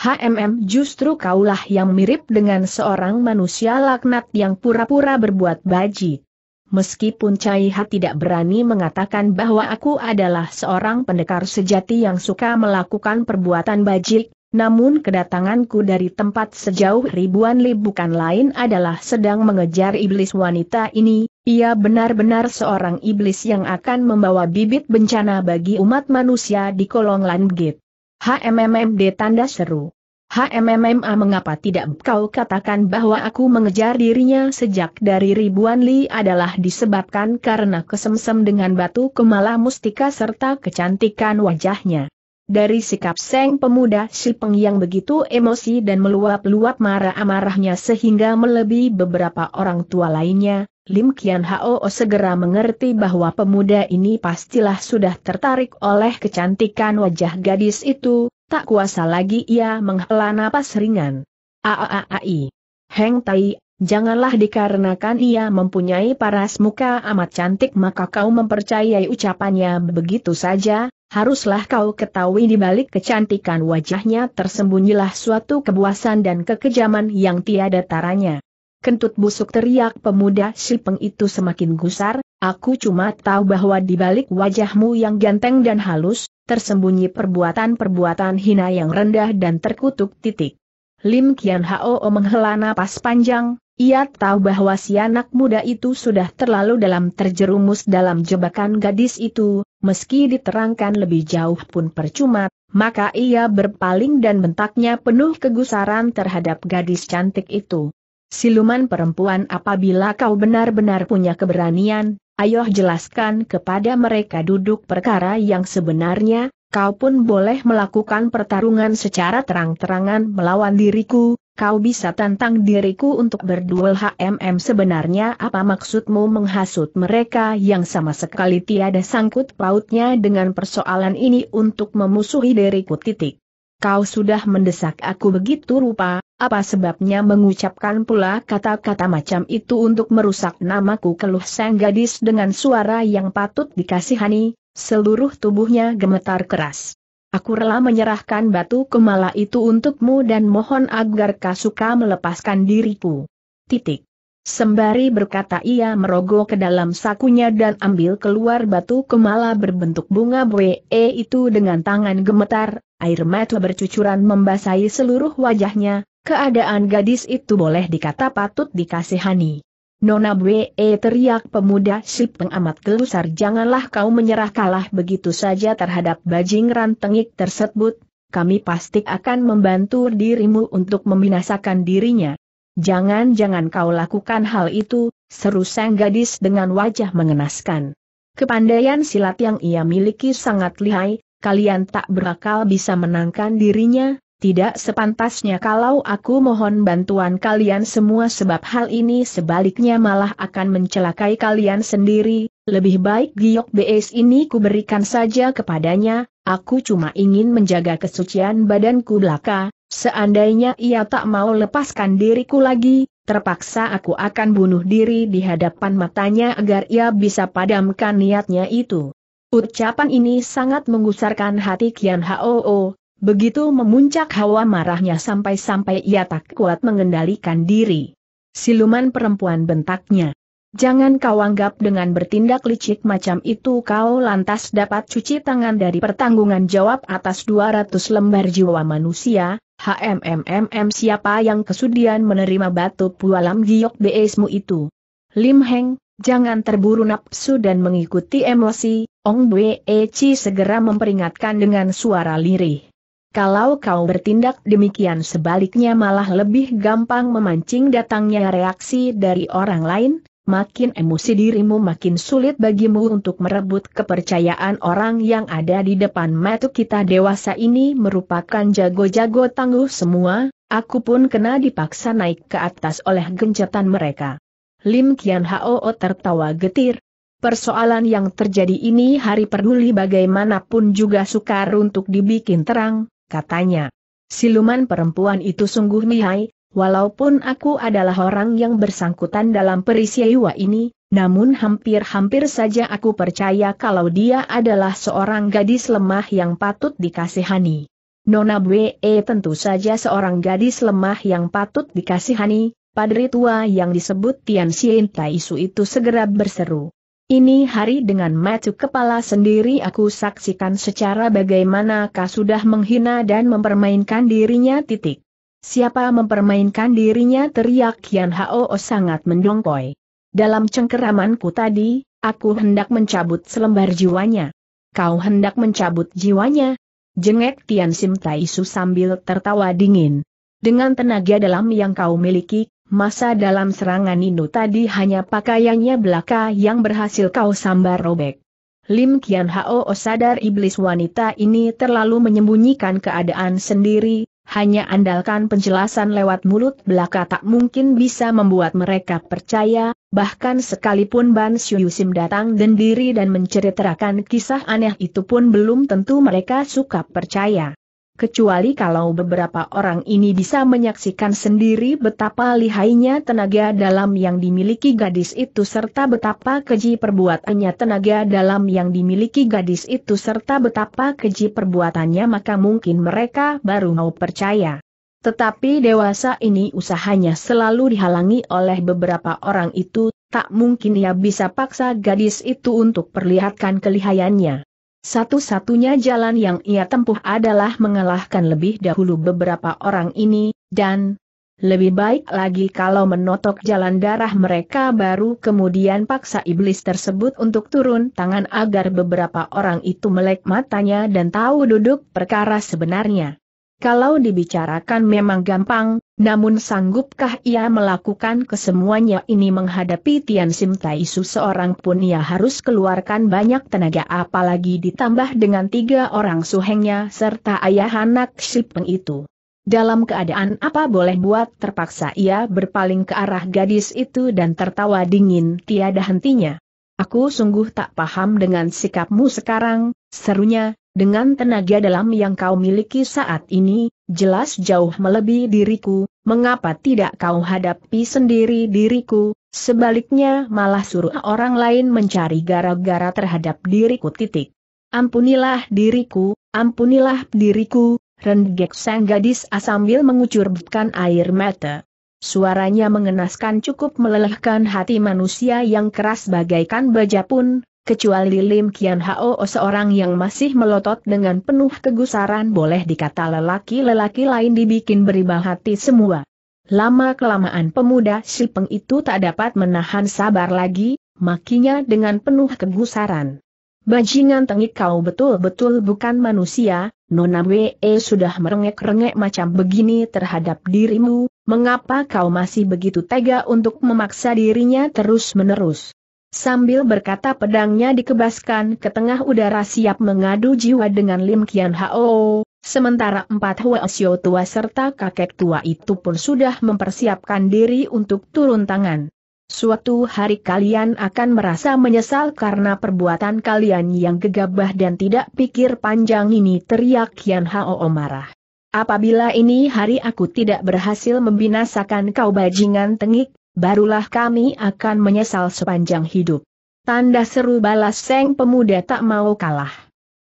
HMM justru kaulah yang mirip dengan seorang manusia laknat yang pura-pura berbuat baji. Meskipun Caiha tidak berani mengatakan bahwa aku adalah seorang pendekar sejati yang suka melakukan perbuatan bajik, namun kedatanganku dari tempat sejauh ribuan li bukan lain adalah sedang mengejar iblis wanita ini, ia benar-benar seorang iblis yang akan membawa bibit bencana bagi umat manusia di kolong langit. HMMMD tanda seru. HMMMA mengapa tidak kau katakan bahwa aku mengejar dirinya sejak dari ribuan li adalah disebabkan karena kesemsem dengan batu kemala mustika serta kecantikan wajahnya. Dari sikap Seng pemuda si Peng yang begitu emosi dan meluap-luap marah amarahnya sehingga melebihi beberapa orang tua lainnya, Lim Kian Hao segera mengerti bahwa pemuda ini pastilah sudah tertarik oleh kecantikan wajah gadis itu, tak kuasa lagi ia menghela napas ringan. Aaai. Heng Tai, janganlah dikarenakan ia mempunyai paras muka amat cantik maka kau mempercayai ucapannya begitu saja, Haruslah kau ketahui di balik kecantikan wajahnya tersembunyilah suatu kebuasan dan kekejaman yang tiada taranya. Kentut busuk teriak pemuda Sipeng itu semakin gusar, aku cuma tahu bahwa di balik wajahmu yang ganteng dan halus, tersembunyi perbuatan-perbuatan hina yang rendah dan terkutuk titik. Lim Kian Hao menghela napas panjang, ia tahu bahwa si anak muda itu sudah terlalu dalam terjerumus dalam jebakan gadis itu, meski diterangkan lebih jauh pun percuma, maka ia berpaling dan bentaknya penuh kegusaran terhadap gadis cantik itu. Siluman perempuan apabila kau benar-benar punya keberanian, ayo jelaskan kepada mereka duduk perkara yang sebenarnya, kau pun boleh melakukan pertarungan secara terang-terangan melawan diriku, Kau bisa tantang diriku untuk berduel HMM sebenarnya apa maksudmu menghasut mereka yang sama sekali tiada sangkut pautnya dengan persoalan ini untuk memusuhi diriku titik. Kau sudah mendesak aku begitu rupa, apa sebabnya mengucapkan pula kata-kata macam itu untuk merusak namaku keluh sang gadis dengan suara yang patut dikasihani, seluruh tubuhnya gemetar keras. Aku rela menyerahkan batu kemala itu untukmu dan mohon agar kau suka melepaskan diriku. Titik. Sembari berkata ia merogoh ke dalam sakunya dan ambil keluar batu kemala berbentuk bunga buee itu dengan tangan gemetar, air mata bercucuran membasahi seluruh wajahnya, keadaan gadis itu boleh dikata patut dikasihani. Nona Bwe eh, teriak pemuda si pengamat gelusar janganlah kau menyerah kalah begitu saja terhadap bajing rantengik tersebut, kami pasti akan membantu dirimu untuk membinasakan dirinya. Jangan-jangan kau lakukan hal itu, seru sang gadis dengan wajah mengenaskan. Kepandaian silat yang ia miliki sangat lihai, kalian tak berakal bisa menangkan dirinya, tidak sepantasnya kalau aku mohon bantuan kalian semua sebab hal ini sebaliknya malah akan mencelakai kalian sendiri, lebih baik giok BS ini kuberikan saja kepadanya, aku cuma ingin menjaga kesucian badanku belaka, seandainya ia tak mau lepaskan diriku lagi, terpaksa aku akan bunuh diri di hadapan matanya agar ia bisa padamkan niatnya itu. Ucapan ini sangat menggusarkan hati Kian Hoo, Begitu memuncak hawa marahnya sampai-sampai ia tak kuat mengendalikan diri. Siluman perempuan bentaknya. Jangan kau anggap dengan bertindak licik macam itu kau lantas dapat cuci tangan dari pertanggungan jawab atas 200 lembar jiwa manusia, HMMMM siapa yang kesudian menerima batu pualam giok beesmu itu. Lim Heng, jangan terburu nafsu dan mengikuti emosi, Ong Bwe Chi segera memperingatkan dengan suara lirih. Kalau kau bertindak demikian sebaliknya malah lebih gampang memancing datangnya reaksi dari orang lain, makin emosi dirimu makin sulit bagimu untuk merebut kepercayaan orang yang ada di depan mata kita dewasa ini merupakan jago-jago tangguh semua, aku pun kena dipaksa naik ke atas oleh gencatan mereka. Lim Kian Hao tertawa getir, Persoalan yang terjadi ini hari peduli bagaimanapun juga sukar untuk dibikin terang, katanya. Siluman perempuan itu sungguh lihai, walaupun aku adalah orang yang bersangkutan dalam perisiwa ini, namun hampir-hampir saja aku percaya kalau dia adalah seorang gadis lemah yang patut dikasihani. Nona Bwe eh, tentu saja seorang gadis lemah yang patut dikasihani, padri tua yang disebut Tian Xien Su itu segera berseru. Ini hari dengan mata kepala sendiri aku saksikan secara bagaimana kau sudah menghina dan mempermainkan dirinya titik. Siapa mempermainkan dirinya teriak Kian Hao sangat mendongkoi. Dalam cengkeramanku tadi, aku hendak mencabut selembar jiwanya. Kau hendak mencabut jiwanya? Jengek Tian Sim Taisu sambil tertawa dingin. Dengan tenaga dalam yang kau miliki, masa dalam serangan Nino tadi hanya pakaiannya belaka yang berhasil kau sambar robek. Lim Kian Hao oh, sadar iblis wanita ini terlalu menyembunyikan keadaan sendiri, hanya andalkan penjelasan lewat mulut belaka tak mungkin bisa membuat mereka percaya, bahkan sekalipun Ban Yusim datang sendiri dan menceritakan kisah aneh itu pun belum tentu mereka suka percaya kecuali kalau beberapa orang ini bisa menyaksikan sendiri betapa lihainya tenaga dalam yang dimiliki gadis itu serta betapa keji perbuatannya tenaga dalam yang dimiliki gadis itu serta betapa keji perbuatannya maka mungkin mereka baru mau percaya. Tetapi dewasa ini usahanya selalu dihalangi oleh beberapa orang itu, tak mungkin ia bisa paksa gadis itu untuk perlihatkan kelihayannya. Satu-satunya jalan yang ia tempuh adalah mengalahkan lebih dahulu beberapa orang ini, dan lebih baik lagi kalau menotok jalan darah mereka baru kemudian paksa iblis tersebut untuk turun tangan agar beberapa orang itu melek matanya dan tahu duduk perkara sebenarnya. Kalau dibicarakan memang gampang, namun sanggupkah ia melakukan kesemuanya ini menghadapi Tian Sim Taisu seorang pun ia harus keluarkan banyak tenaga apalagi ditambah dengan tiga orang suhengnya serta ayah anak Shipeng itu. Dalam keadaan apa boleh buat terpaksa ia berpaling ke arah gadis itu dan tertawa dingin tiada hentinya. Aku sungguh tak paham dengan sikapmu sekarang, serunya, dengan tenaga dalam yang kau miliki saat ini, jelas jauh melebihi diriku, mengapa tidak kau hadapi sendiri diriku, sebaliknya malah suruh orang lain mencari gara-gara terhadap diriku titik. Ampunilah diriku, ampunilah diriku, rendgek sang gadis asambil mengucurkan air mata. Suaranya mengenaskan cukup melelahkan hati manusia yang keras bagaikan baja pun, kecuali Lim Kian Hao seorang yang masih melotot dengan penuh kegusaran boleh dikata lelaki-lelaki lain dibikin beribah hati semua. Lama-kelamaan pemuda si peng itu tak dapat menahan sabar lagi, makinya dengan penuh kegusaran. Bajingan tengik kau betul-betul bukan manusia, Nona Wee eh, sudah merengek-rengek macam begini terhadap dirimu, mengapa kau masih begitu tega untuk memaksa dirinya terus-menerus? Sambil berkata pedangnya dikebaskan ke tengah udara siap mengadu jiwa dengan Lim Kian Hao, sementara empat Huasio tua serta kakek tua itu pun sudah mempersiapkan diri untuk turun tangan. Suatu hari kalian akan merasa menyesal karena perbuatan kalian yang gegabah dan tidak pikir panjang ini teriak Kian Hao marah. Apabila ini hari aku tidak berhasil membinasakan kau bajingan tengik, barulah kami akan menyesal sepanjang hidup. Tanda seru balas Seng Pemuda tak mau kalah.